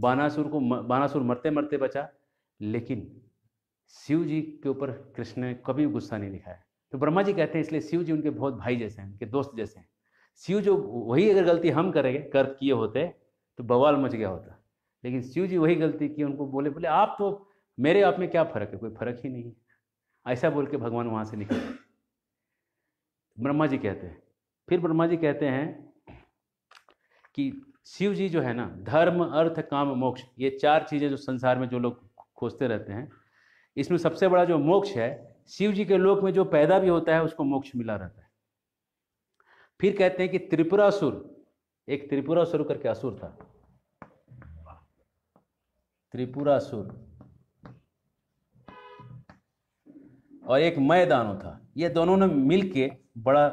बानासुर को बानासुर मरते मरते बचा लेकिन शिव जी के ऊपर कृष्ण ने कभी गुस्सा नहीं दिखाया तो ब्रह्मा जी कहते हैं इसलिए शिव जी उनके बहुत भाई जैसे हैं उनके दोस्त जैसे हैं शिव जो वही अगर गलती हम करेंगे कर किए होते तो बवाल मच गया होता लेकिन शिव जी वही गलती की उनको बोले बोले आप तो मेरे आप में क्या फ़र्क है कोई फ़र्क ही नहीं है ऐसा बोल के भगवान वहाँ से निकल ब्रह्मा जी कहते हैं फिर ब्रह्मा जी कहते हैं कि शिव जी जो है ना धर्म अर्थ काम मोक्ष ये चार चीज़ें जो संसार में जो लोग खोजते रहते हैं इसमें सबसे बड़ा जो मोक्ष है शिव जी के लोक में जो पैदा भी होता है उसको मोक्ष मिला रहता है फिर कहते हैं कि त्रिपुरासुर एक त्रिपुरा सुर करके असुर था त्रिपुरा असुर और एक मय दानो था ये दोनों ने मिलके बड़ा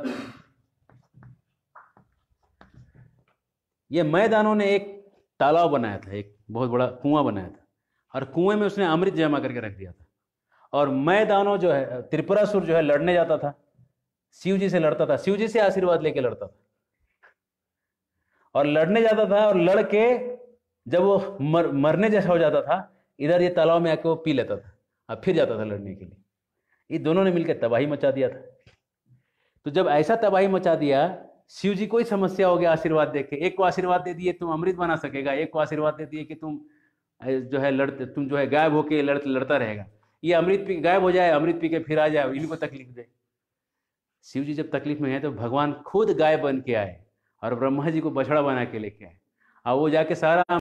ये मय दानो ने एक तालाब बनाया था एक बहुत बड़ा कुआं बनाया था और कुएं में उसने अमृत जमा करके रख दिया था और मय दानो जो है त्रिपुरासुर जो है लड़ने जाता था शिव जी से लड़ता था शिव जी से आशीर्वाद लेके लड़ता था और लड़ने जाता था और लड़के जब वो मर मरने जैसा हो जाता था इधर ये तालाब में आके वो पी लेता था और फिर जाता था लड़ने के लिए ये दोनों ने मिलकर तबाही मचा दिया था तो जब ऐसा तबाही मचा दिया शिव जी कोई समस्या हो गया आशीर्वाद दे के एक को आशीर्वाद दे दिए तुम अमृत बना सकेगा एक को आशीर्वाद दे दिए कि तुम जो है लड़ते तुम जो है गायब होके लड़ लड़ता रहेगा ये अमृत पी गायब हो जाए अमृत पी के फिर आ जाए इनको तकलीफ दे शिव जी जब तकलीफ में है तो भगवान खुद गायब बन के आए और ब्रह्मा जी को बछड़ा बना के लेके आए और वो जाके सारा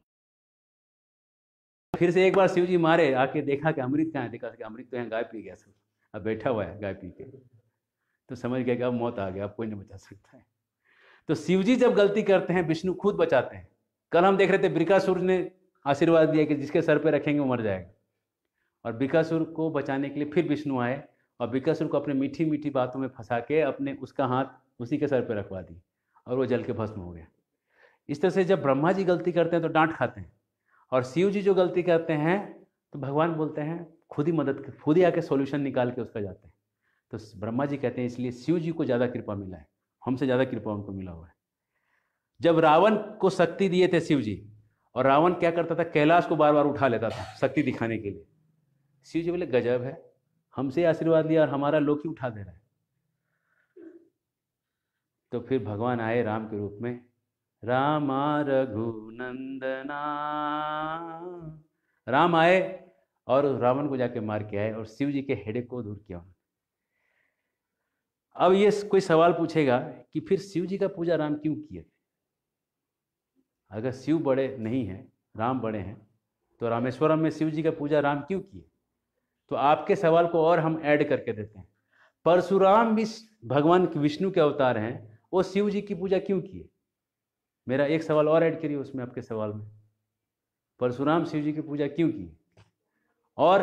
फिर से एक बार शिव जी मारे आके देखा कि अमृत कहाँ देखा कि अमृत तो यहाँ गाय पी गया सब अब बैठा हुआ है गाय पी के तो समझ गया कि अब मौत आ गया अब कोई नहीं बचा सकता है तो शिव जी जब गलती करते हैं विष्णु खुद बचाते हैं कल हम देख रहे थे ब्रिकासुर ने आशीर्वाद दिया कि जिसके सर पे रखेंगे वो मर जाएगा और बिकासुर को बचाने के लिए फिर विष्णु आए और बिकासुर को अपने मीठी मीठी बातों में फंसा के अपने उसका हाथ उसी के सर पे रखवा दी और वो जल के भस्म हो गया इस तरह से जब ब्रह्मा जी गलती करते हैं तो डांट खाते हैं और शिव जी जो गलती करते हैं तो भगवान बोलते हैं खुद ही मदद खुद ही आके सोल्यूशन निकाल के उसका जाते हैं तो ब्रह्मा जी कहते हैं इसलिए शिव जी को ज़्यादा कृपा मिला है हमसे ज़्यादा कृपा उनको मिला हुआ है जब रावण को शक्ति दिए थे शिव जी और रावण क्या करता था कैलाश को बार बार उठा लेता था शक्ति दिखाने के लिए शिव जी बोले गजब है हमसे आशीर्वाद लिया और हमारा लोग ही उठा दे रहा है तो फिर भगवान आए राम के रूप में रामा रघुनंदना राम आए और रावण को जाके मार के आए और शिव जी के हेडेक को दूर किया अब ये कोई सवाल पूछेगा कि फिर शिव जी का पूजा राम क्यों किए अगर शिव बड़े नहीं हैं राम बड़े हैं तो रामेश्वरम में शिव जी का पूजा राम क्यों किए तो आपके सवाल को और हम ऐड करके देते हैं परशुराम भी भगवान विष्णु के अवतार हैं वो शिव जी की पूजा क्यों किए मेरा एक सवाल और ऐड करिए उसमें आपके सवाल में परशुराम शिव जी की पूजा क्यों की और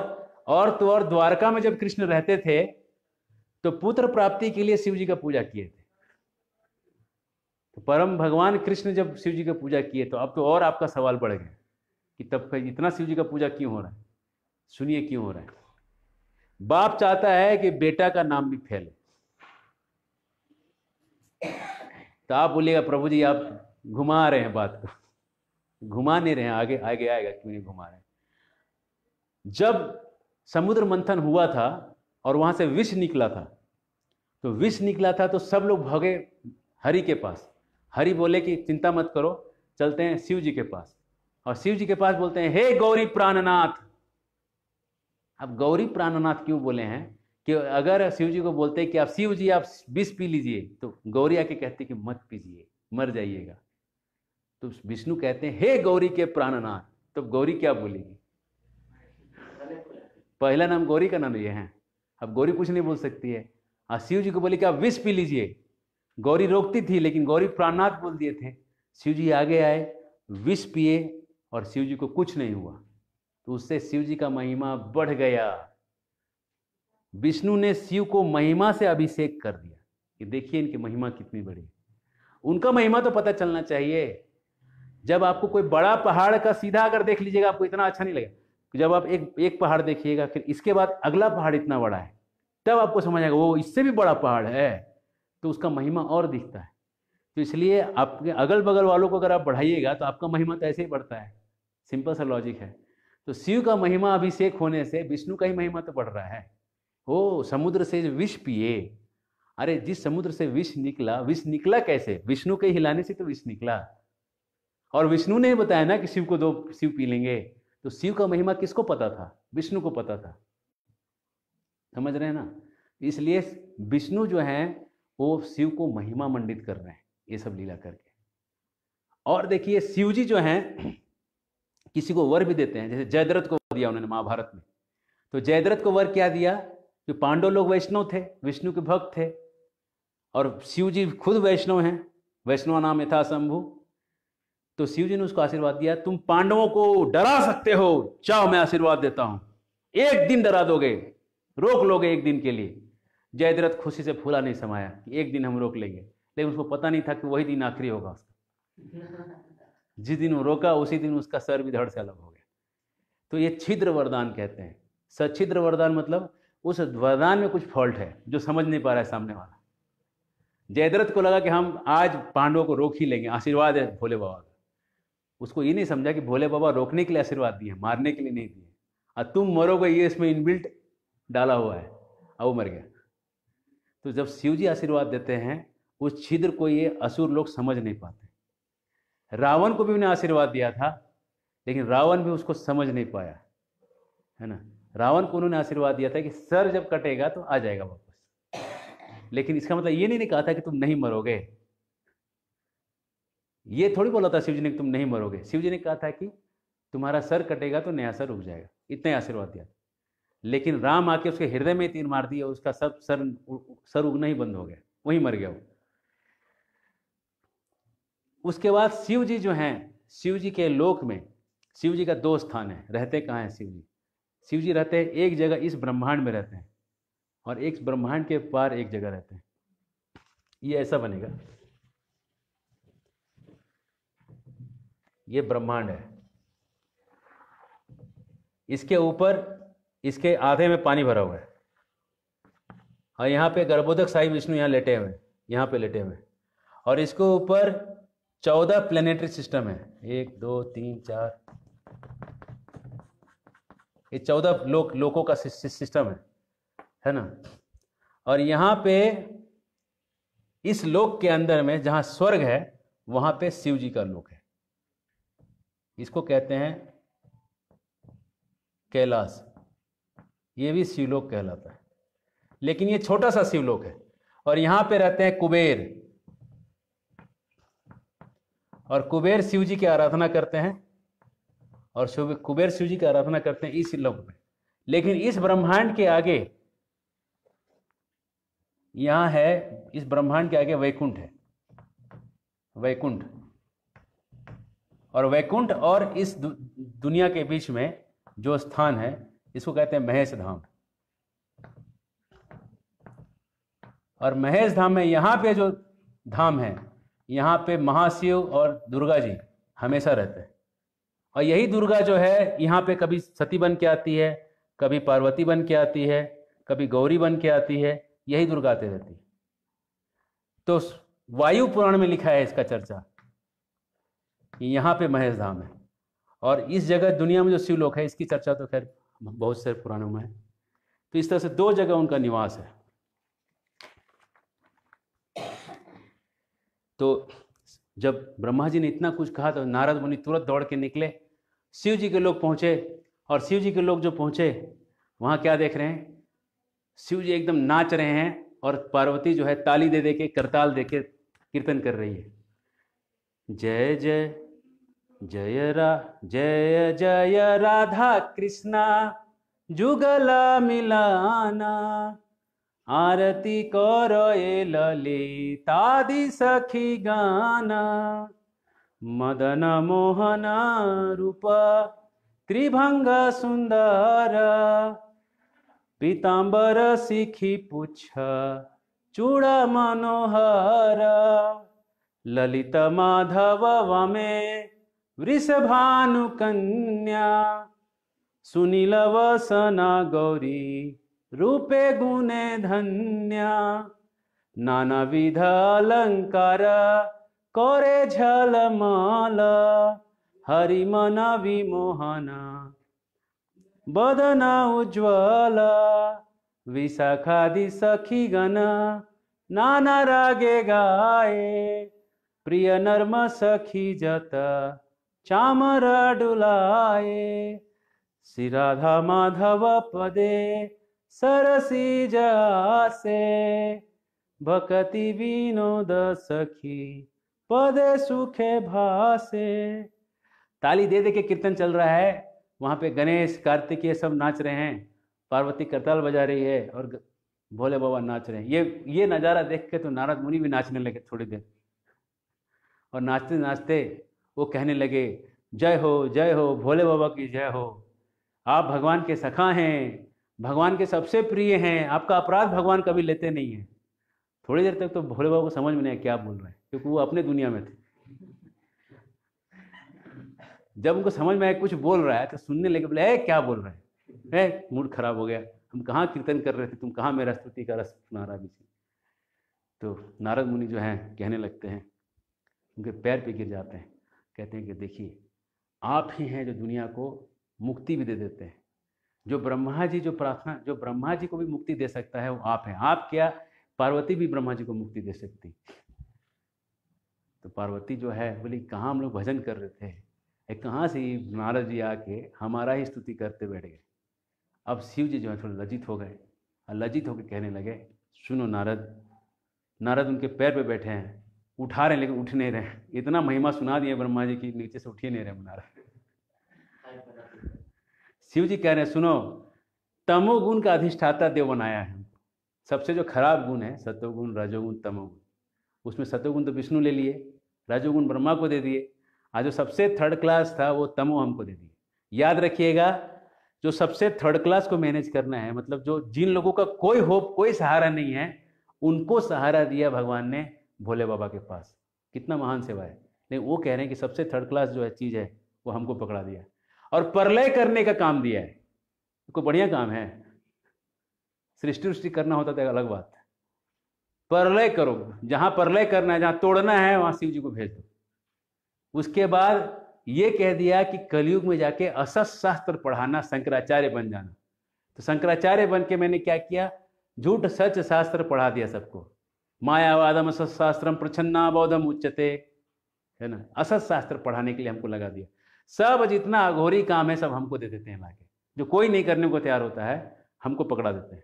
और तो और द्वारका में जब कृष्ण रहते थे तो पुत्र प्राप्ति के लिए शिव जी का पूजा किए थे तो परम भगवान कृष्ण जब शिव जी का पूजा किए तो अब तो और आपका सवाल बढ़ गया कि तब इतना शिव जी का पूजा क्यों हो रहा है सुनिए क्यों हो रहा है बाप चाहता है कि बेटा का नाम भी फैले तो आप बोलिएगा प्रभु जी आप घुमा रहे हैं बात को घुमा नहीं रहे हैं आगे आगे आएगा क्यों नहीं घुमा रहे हैं जब समुद्र मंथन हुआ था और वहां से विष निकला था तो विष निकला था तो सब लोग भागे हरि के पास हरि बोले कि चिंता मत करो चलते हैं शिव जी के पास और शिव जी के पास बोलते हैं हे गौरी प्राणनाथ अब गौरी प्राणनाथ क्यों बोले हैं कि अगर शिव जी को बोलते कि आप शिव जी आप विष पी लीजिए तो गौरी आके कहते कि मत पीजिए मर जाइएगा तो विष्णु कहते हैं हे गौरी के प्राणनाथ तो गौरी क्या बोलेगी पहला नाम गौरी का नाम ये है अब गौरी कुछ नहीं बोल सकती है और हाँ, शिव जी को बोले कि आप विष पी लीजिए गौरी रोकती थी लेकिन गौरी प्राणनाथ बोल दिए थे शिव जी आगे आए विष पिए और शिव जी को कुछ नहीं हुआ तो उससे शिव जी का महिमा बढ़ गया विष्णु ने शिव को महिमा से अभिषेक कर दिया कि देखिए इनकी महिमा कितनी बड़ी है उनका महिमा तो पता चलना चाहिए जब आपको कोई बड़ा पहाड़ का सीधा अगर देख लीजिएगा आपको इतना अच्छा नहीं लगेगा जब आप एक एक पहाड़ देखिएगा फिर इसके बाद अगला पहाड़ इतना बड़ा है तब आपको समझ आएगा वो इससे भी बड़ा पहाड़ है तो उसका महिमा और दिखता है तो इसलिए आपके अगल बगल वालों को अगर आप बढ़ाइएगा तो आपका महिमा तो ऐसे ही बढ़ता है सिंपल सा लॉजिक है तो शिव का महिमा अभिषेक होने से विष्णु का ही महिमा तो बढ़ रहा है हो समुद्र से विष पिए अरे जिस समुद्र से विष निकला विष निकला कैसे विष्णु के हिलाने से तो विष निकला और विष्णु ने बताया ना कि शिव को दो शिव पी लेंगे तो शिव का महिमा किसको पता था विष्णु को पता था समझ रहे हैं ना इसलिए विष्णु जो है वो शिव को महिमा मंडित कर रहे हैं ये सब लीला करके और देखिए शिव जी जो हैं किसी को वर भी देते हैं जैसे जयद्रथ को दिया उन्होंने महाभारत में तो जयद्रथ को वर क्या दिया कि पांडव लोग वैष्णव थे विष्णु के भक्त थे और शिव जी खुद वैष्णव हैं वैष्णव नाम यथा शंभु तो शिव जी ने उसको आशीर्वाद दिया तुम पांडवों को डरा सकते हो चाहो मैं आशीर्वाद देता हूं एक दिन डरा दोगे रोक लोगे एक दिन के लिए जयद्रथ खुशी से फूला नहीं समाया कि एक दिन हम रोक लेंगे लेकिन उसको पता नहीं था कि वही दिन आखिरी होगा उसका जिस दिन वो रोका उसी दिन उसका सर भी धड़ से अलग हो गया तो ये छिद्र वरदान कहते हैं सच्छिद्र वरदान मतलब उस वरदान में कुछ फॉल्ट है जो समझ नहीं पा रहा है सामने वाला जयद्रथ को लगा कि हम आज पांडवों को रोक ही लेंगे आशीर्वाद है भोले बाबा का उसको ये नहीं समझा कि भोले बाबा रोकने के लिए आशीर्वाद दिए मारने के लिए नहीं दिए और तुम मरोगे ये इसमें इनबिल्ट डाला हुआ है अब वो मर गया तो जब शिव जी आशीर्वाद देते हैं उस छिद्र को ये असुर लोग समझ नहीं पाते रावण को भी उन्हें आशीर्वाद दिया था लेकिन रावण भी उसको समझ नहीं पाया है ना रावण को उन्होंने आशीर्वाद दिया था कि सर जब कटेगा तो आ जाएगा वापस लेकिन इसका मतलब ये नहीं कहा था कि तुम नहीं मरोगे ये थोड़ी बोला था शिवजी ने तुम नहीं मरोगे शिवजी ने कहा था कि तुम्हारा सर कटेगा तो नया सर उग जाएगा इतने आशीर्वाद दिया लेकिन राम आके उसके हृदय में तीर मार दिया उसका सब सर सर उगना ही बंद हो गया वहीं मर गया वो उसके बाद शिव जी जो हैं शिव जी के लोक में शिव जी का दो स्थान है रहते कहाँ हैं शिव जी शिव जी रहते हैं एक जगह इस ब्रह्मांड में रहते हैं और एक ब्रह्मांड के पार एक जगह रहते हैं ये ऐसा बनेगा ये ब्रह्मांड है इसके ऊपर इसके आधे में पानी भरा हुआ है और यहाँ पे गर्भोदक साई विष्णु यहाँ लेटे हुए यहाँ पे लेटे हुए और इसके ऊपर चौदह प्लेनेटरी सिस्टम है एक दो तीन चार ये चौदह लोक लोकों का सिस्टम है है ना और यहाँ पे इस लोक के अंदर में जहाँ स्वर्ग है वहाँ पे शिव जी का लोक है इसको कहते हैं कैलाश ये भी शिवलोक कहलाता है लेकिन ये छोटा सा शिवलोक है और यहाँ पे रहते हैं कुबेर और कुबेर शिव जी की आराधना करते हैं और शिव कुबेर शिव जी की आराधना करते हैं इस लोक में लेकिन इस ब्रह्मांड के आगे यहाँ है इस ब्रह्मांड के आगे वैकुंठ है वैकुंठ और वैकुंठ और इस दुनिया के बीच में जो स्थान है इसको कहते हैं महेश धाम और महेश धाम में यहाँ पे जो धाम है यहाँ पे महाशिव और दुर्गा जी हमेशा रहते हैं और यही दुर्गा जो है यहाँ पे कभी सती बन के आती है कभी पार्वती बन के आती है कभी गौरी बन के आती है यही दुर्गा आती रहती है तो वायु पुराण में लिखा है इसका चर्चा यहाँ पे महेश धाम है और इस जगह दुनिया में जो शिवलोक है इसकी चर्चा तो खैर बहुत से पुराणों में है तो इस तरह से दो जगह उनका निवास है तो जब ब्रह्मा जी ने इतना कुछ कहा तो नारद मुनि तुरंत दौड़ के निकले शिव जी के लोग पहुँचे और शिव जी के लोग जो पहुँचे वहाँ क्या देख रहे हैं शिव जी एकदम नाच रहे हैं और पार्वती जो है ताली दे दे के करताल दे के कीर्तन कर रही है जय जय जय रा जय जय राधा कृष्णा जुगला मिलाना आरती कर ए ललितादि सखी गाना मदन मोहन रूप त्रिभंग सुंदर पीताम्बर सिखी पुछ चूड़ा मनोहर ललित माधव वमे वृषभानु कन्या सुनील वसना गौरी रूपे गुणे धन्या विध अलंकार करे झलमाल हरिमन विमोहन बदना उज्ज्वल विशाखादि सखी गण नाना रागे गाए प्रिय नर्म सखी जत चामर डुलाए श्री राधा माधव पदे सरसी जासे भक्ति विनोद सखी पदे सुखे भासे ताली दे दे के कीर्तन चल रहा है वहाँ पे गणेश कार्तिक ये सब नाच रहे हैं पार्वती करताल बजा रही है और भोले बाबा नाच रहे हैं ये ये नज़ारा देख के तो नारद मुनि भी नाचने लगे थोड़ी देर और नाचते नाचते वो कहने लगे जय हो जय हो भोले बाबा की जय हो आप भगवान के सखा हैं भगवान के सबसे प्रिय हैं आपका अपराध भगवान कभी लेते नहीं है थोड़ी देर तक तो भोले बाबा को समझ में नहीं आया क्या बोल रहे हैं क्योंकि वो अपने दुनिया में थे जब उनको समझ में आया कुछ बोल रहा है तो सुनने लगे बोले ऐ क्या बोल रहे हैं मूड खराब हो गया हम कहाँ कीर्तन कर रहे थे तुम कहाँ मेरा स्तुति का रस सुना रहा थी तो नारद मुनि जो हैं कहने लगते हैं उनके पैर पे गिर जाते हैं कहते हैं कि देखिए आप ही हैं जो दुनिया को मुक्ति भी दे देते हैं जो ब्रह्मा जी जो प्रार्थना जो ब्रह्मा जी को भी मुक्ति दे सकता है वो आप हैं आप क्या पार्वती भी ब्रह्मा जी को मुक्ति दे सकती तो पार्वती जो है बोली कहाँ हम लोग भजन कर रहे थे कहाँ से नारद जी आके हमारा ही स्तुति करते बैठ गए अब शिव जी जो है थोड़े लज्जित हो गए और लज्जित होकर कहने लगे सुनो नारद नारद उनके पैर पे बैठे हैं उठा रहे हैं लेकिन उठ नहीं रहे इतना महिमा सुना दिए ब्रह्मा जी की नीचे से उठ ही नहीं रहे नारद शिव जी कह रहे हैं सुनो तमोगुण का अधिष्ठाता देव बनाया है सबसे जो खराब गुण है सतोगुण रजोगुण तमोगुण उसमें सतोगुण तो विष्णु ले लिए रजोगुण ब्रह्मा को दे दिए आज जो सबसे थर्ड क्लास था वो तमो हमको दे दिए याद रखिएगा जो सबसे थर्ड क्लास को मैनेज करना है मतलब जो जिन लोगों का कोई होप कोई सहारा नहीं है उनको सहारा दिया भगवान ने भोले बाबा के पास कितना महान सेवा है लेकिन वो कह रहे हैं कि सबसे थर्ड क्लास जो है चीज़ है वो हमको पकड़ा दिया और प्रलय करने का काम दिया है कोई बढ़िया काम है सृष्टि वृष्टि करना होता तो अलग बात है परलय करो जहां परलय करना है जहां तोड़ना है वहां शिव जी को भेज दो उसके बाद ये कह दिया कि कलयुग में जाके असत शास्त्र पढ़ाना शंकराचार्य बन जाना तो शंकराचार्य बन के मैंने क्या किया झूठ सच शास्त्र पढ़ा दिया सबको मायावादम असत शास्त्र प्रछन्ना बौद्धम उच्चते है ना असत शास्त्र पढ़ाने के लिए हमको लगा दिया सब जितना अघोरी काम है सब हमको दे देते हैं लाके जो कोई नहीं करने को तैयार होता है हमको पकड़ा देते हैं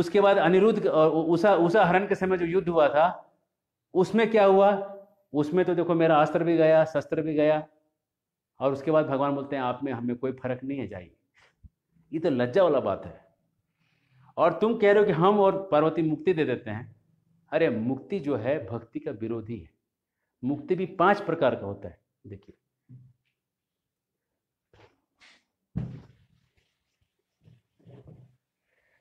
उसके बाद अनिरुद्ध उषा उषा हरण के समय जो युद्ध हुआ था उसमें क्या हुआ उसमें तो देखो मेरा अस्त्र भी गया शस्त्र भी गया और उसके बाद भगवान बोलते हैं आप में हमें कोई फर्क नहीं है जाइए ये तो लज्जा वाला बात है और तुम कह रहे हो कि हम और पार्वती मुक्ति दे देते हैं अरे मुक्ति जो है भक्ति का विरोधी है मुक्ति भी पांच प्रकार का होता है देखिए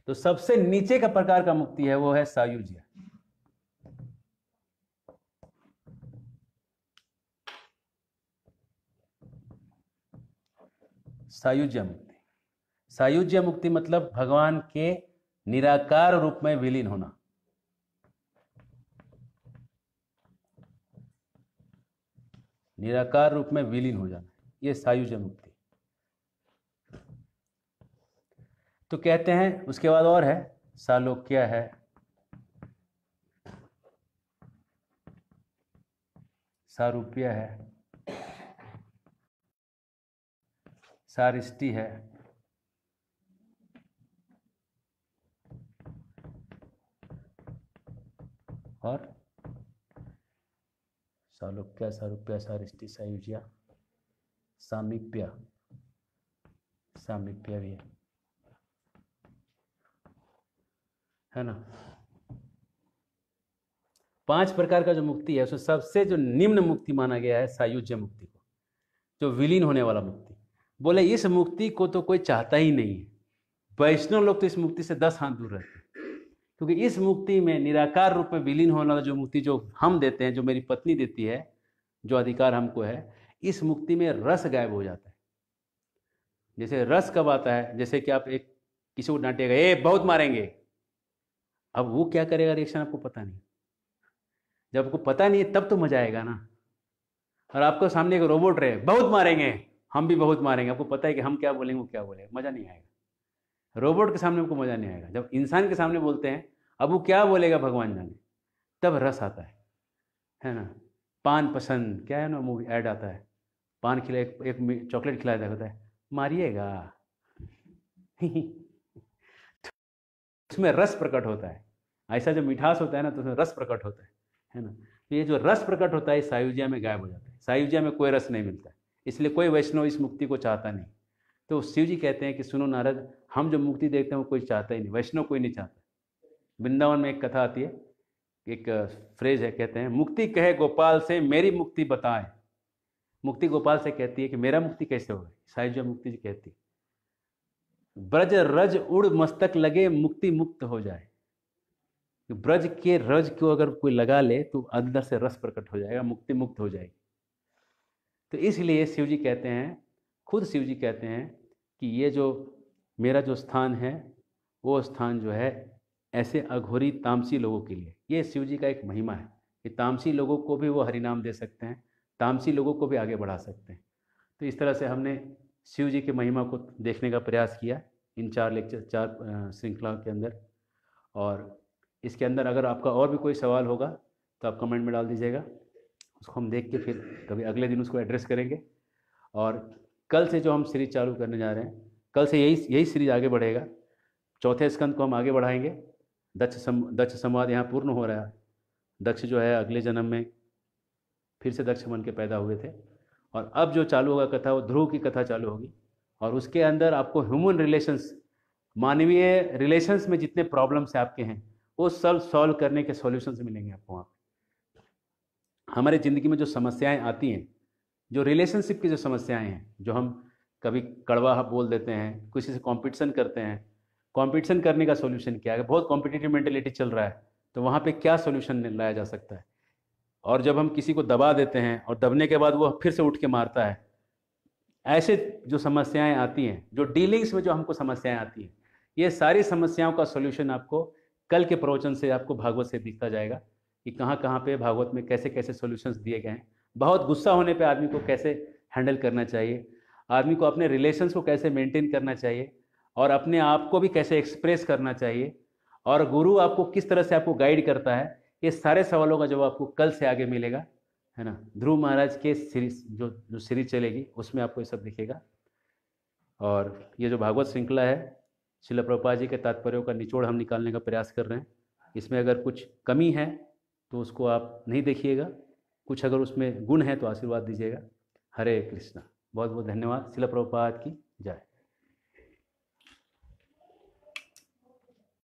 तो सबसे नीचे का प्रकार का मुक्ति है वो है सायुज्य सायुज्य मुक्ति सायुज्य मुक्ति मतलब भगवान के निराकार रूप में विलीन होना निराकार रूप में विलीन हो जाना ये सायुज मुक्ति तो कहते हैं उसके बाद और है सालोक्य है सारूप्य है सारिष्टि है और सालोक्य सारूप्या सारिष्टि सायुज्या सामीप्य सामीप्य भी है है ना पांच प्रकार का जो मुक्ति है उसमें सबसे जो निम्न मुक्ति माना गया है सायुज्य मुक्ति को जो विलीन होने वाला मुक्ति बोले इस मुक्ति को तो कोई चाहता ही नहीं है वैष्णव लोग तो इस मुक्ति से दस हाथ दूर रहते हैं क्योंकि इस मुक्ति में निराकार रूप में विलीन होने वाला जो मुक्ति जो हम देते हैं जो मेरी पत्नी देती है जो अधिकार हमको है इस मुक्ति में रस गायब हो जाता है जैसे रस कब आता है जैसे कि आप एक किसी को डांटेगा ए बहुत मारेंगे अब वो क्या करेगा रिएक्शन आपको पता नहीं जब आपको पता नहीं है तब तो मजा आएगा ना और आपको सामने एक रोबोट रहे बहुत मारेंगे हम भी बहुत मारेंगे आपको पता है कि हम क्या बोलेंगे वो क्या बोलेंगे मजा नहीं आएगा रोबोट के सामने आपको मजा नहीं आएगा जब इंसान के सामने बोलते हैं अब वो क्या बोलेगा भगवान जाने तब रस आता है है ना पान पसंद क्या है ना मूवी ऐड आता है पान खिला एक, एक चॉकलेट खिलाया जाता है मारिएगा उसमें रस प्रकट होता है ऐसा जो मिठास होता है ना तो उसमें रस प्रकट होता है है ना तो ये जो रस प्रकट होता है सायुजिया में गायब हो जाता है सायुजिया में कोई रस नहीं मिलता इसलिए कोई वैष्णव इस मुक्ति को चाहता नहीं तो शिव जी कहते हैं कि सुनो नारद हम जो मुक्ति देखते हैं वो कोई चाहता ही नहीं वैष्णव कोई नहीं चाहता वृंदावन में एक कथा आती है एक फ्रेज है कहते हैं मुक्ति कहे गोपाल से मेरी मुक्ति बताएं मुक्ति गोपाल से कहती है कि मेरा मुक्ति कैसे होगा सायुजिया मुक्ति जी कहती है ब्रज रज उड़ मस्तक लगे मुक्ति मुक्त हो जाए ब्रज के रज को अगर कोई लगा ले तो अंदर से रस प्रकट हो जाएगा मुक्ति मुक्त हो जाएगी तो इसलिए शिव जी कहते हैं खुद शिव जी कहते हैं कि ये जो मेरा जो स्थान है वो स्थान जो है ऐसे अघोरी तामसी लोगों के लिए ये शिव जी का एक महिमा है कि तामसी लोगों को भी वो हरिनाम दे सकते हैं तामसी लोगों को भी आगे बढ़ा सकते हैं तो इस तरह से हमने शिव जी की महिमा को देखने का प्रयास किया इन चार लेक्चर चार श्रृंखला के अंदर और इसके अंदर अगर आपका और भी कोई सवाल होगा तो आप कमेंट में डाल दीजिएगा उसको हम देख के फिर कभी अगले दिन उसको एड्रेस करेंगे और कल से जो हम सीरीज चालू करने जा रहे हैं कल से यही यही सीरीज आगे बढ़ेगा चौथे स्कंद को हम आगे बढ़ाएंगे दक्ष सम दक्ष संवाद यहाँ पूर्ण हो रहा है दक्ष जो है अगले जन्म में फिर से दक्ष मन के पैदा हुए थे और अब जो चालू होगा कथा वो ध्रुव की कथा चालू होगी और उसके अंदर आपको ह्यूमन रिलेशंस मानवीय रिलेशंस में जितने प्रॉब्लम्स आपके हैं वो सब सॉल्व करने के सॉल्यूशंस मिलेंगे आपको वहाँ हमारे ज़िंदगी में जो समस्याएं आती हैं जो रिलेशनशिप की जो समस्याएं हैं जो हम कभी कड़वा बोल देते हैं किसी से कॉम्पिटिशन करते हैं कॉम्पिटिशन करने का सोल्यूशन क्या है बहुत कॉम्पिटेटिव मेंटेलिटी चल रहा है तो वहाँ पर क्या सोल्यूशन लाया जा सकता है और जब हम किसी को दबा देते हैं और दबने के बाद वो फिर से उठ के मारता है ऐसे जो समस्याएं आती हैं जो डीलिंग्स में जो हमको समस्याएं आती हैं ये सारी समस्याओं का सोल्यूशन आपको कल के प्रवचन से आपको भागवत से दिखता जाएगा कि कहाँ कहाँ पे भागवत में कैसे कैसे सोल्यूशंस दिए गए हैं बहुत गुस्सा होने पे आदमी को कैसे हैंडल करना चाहिए आदमी को अपने रिलेशन्स को कैसे मेंटेन करना चाहिए और अपने आप को भी कैसे एक्सप्रेस करना चाहिए और गुरु आपको किस तरह से आपको गाइड करता है ये सारे सवालों का जवाब आपको कल से आगे मिलेगा है ना ध्रुव महाराज के सीरीज जो जो सीरीज चलेगी उसमें आपको ये सब दिखेगा और ये जो भागवत श्रृंखला है शिला प्रभुपा जी के तात्पर्यों का निचोड़ हम निकालने का प्रयास कर रहे हैं इसमें अगर कुछ कमी है तो उसको आप नहीं देखिएगा कुछ अगर उसमें गुण है तो आशीर्वाद दीजिएगा हरे कृष्णा बहुत बहुत धन्यवाद शिला प्रभुपाद की जय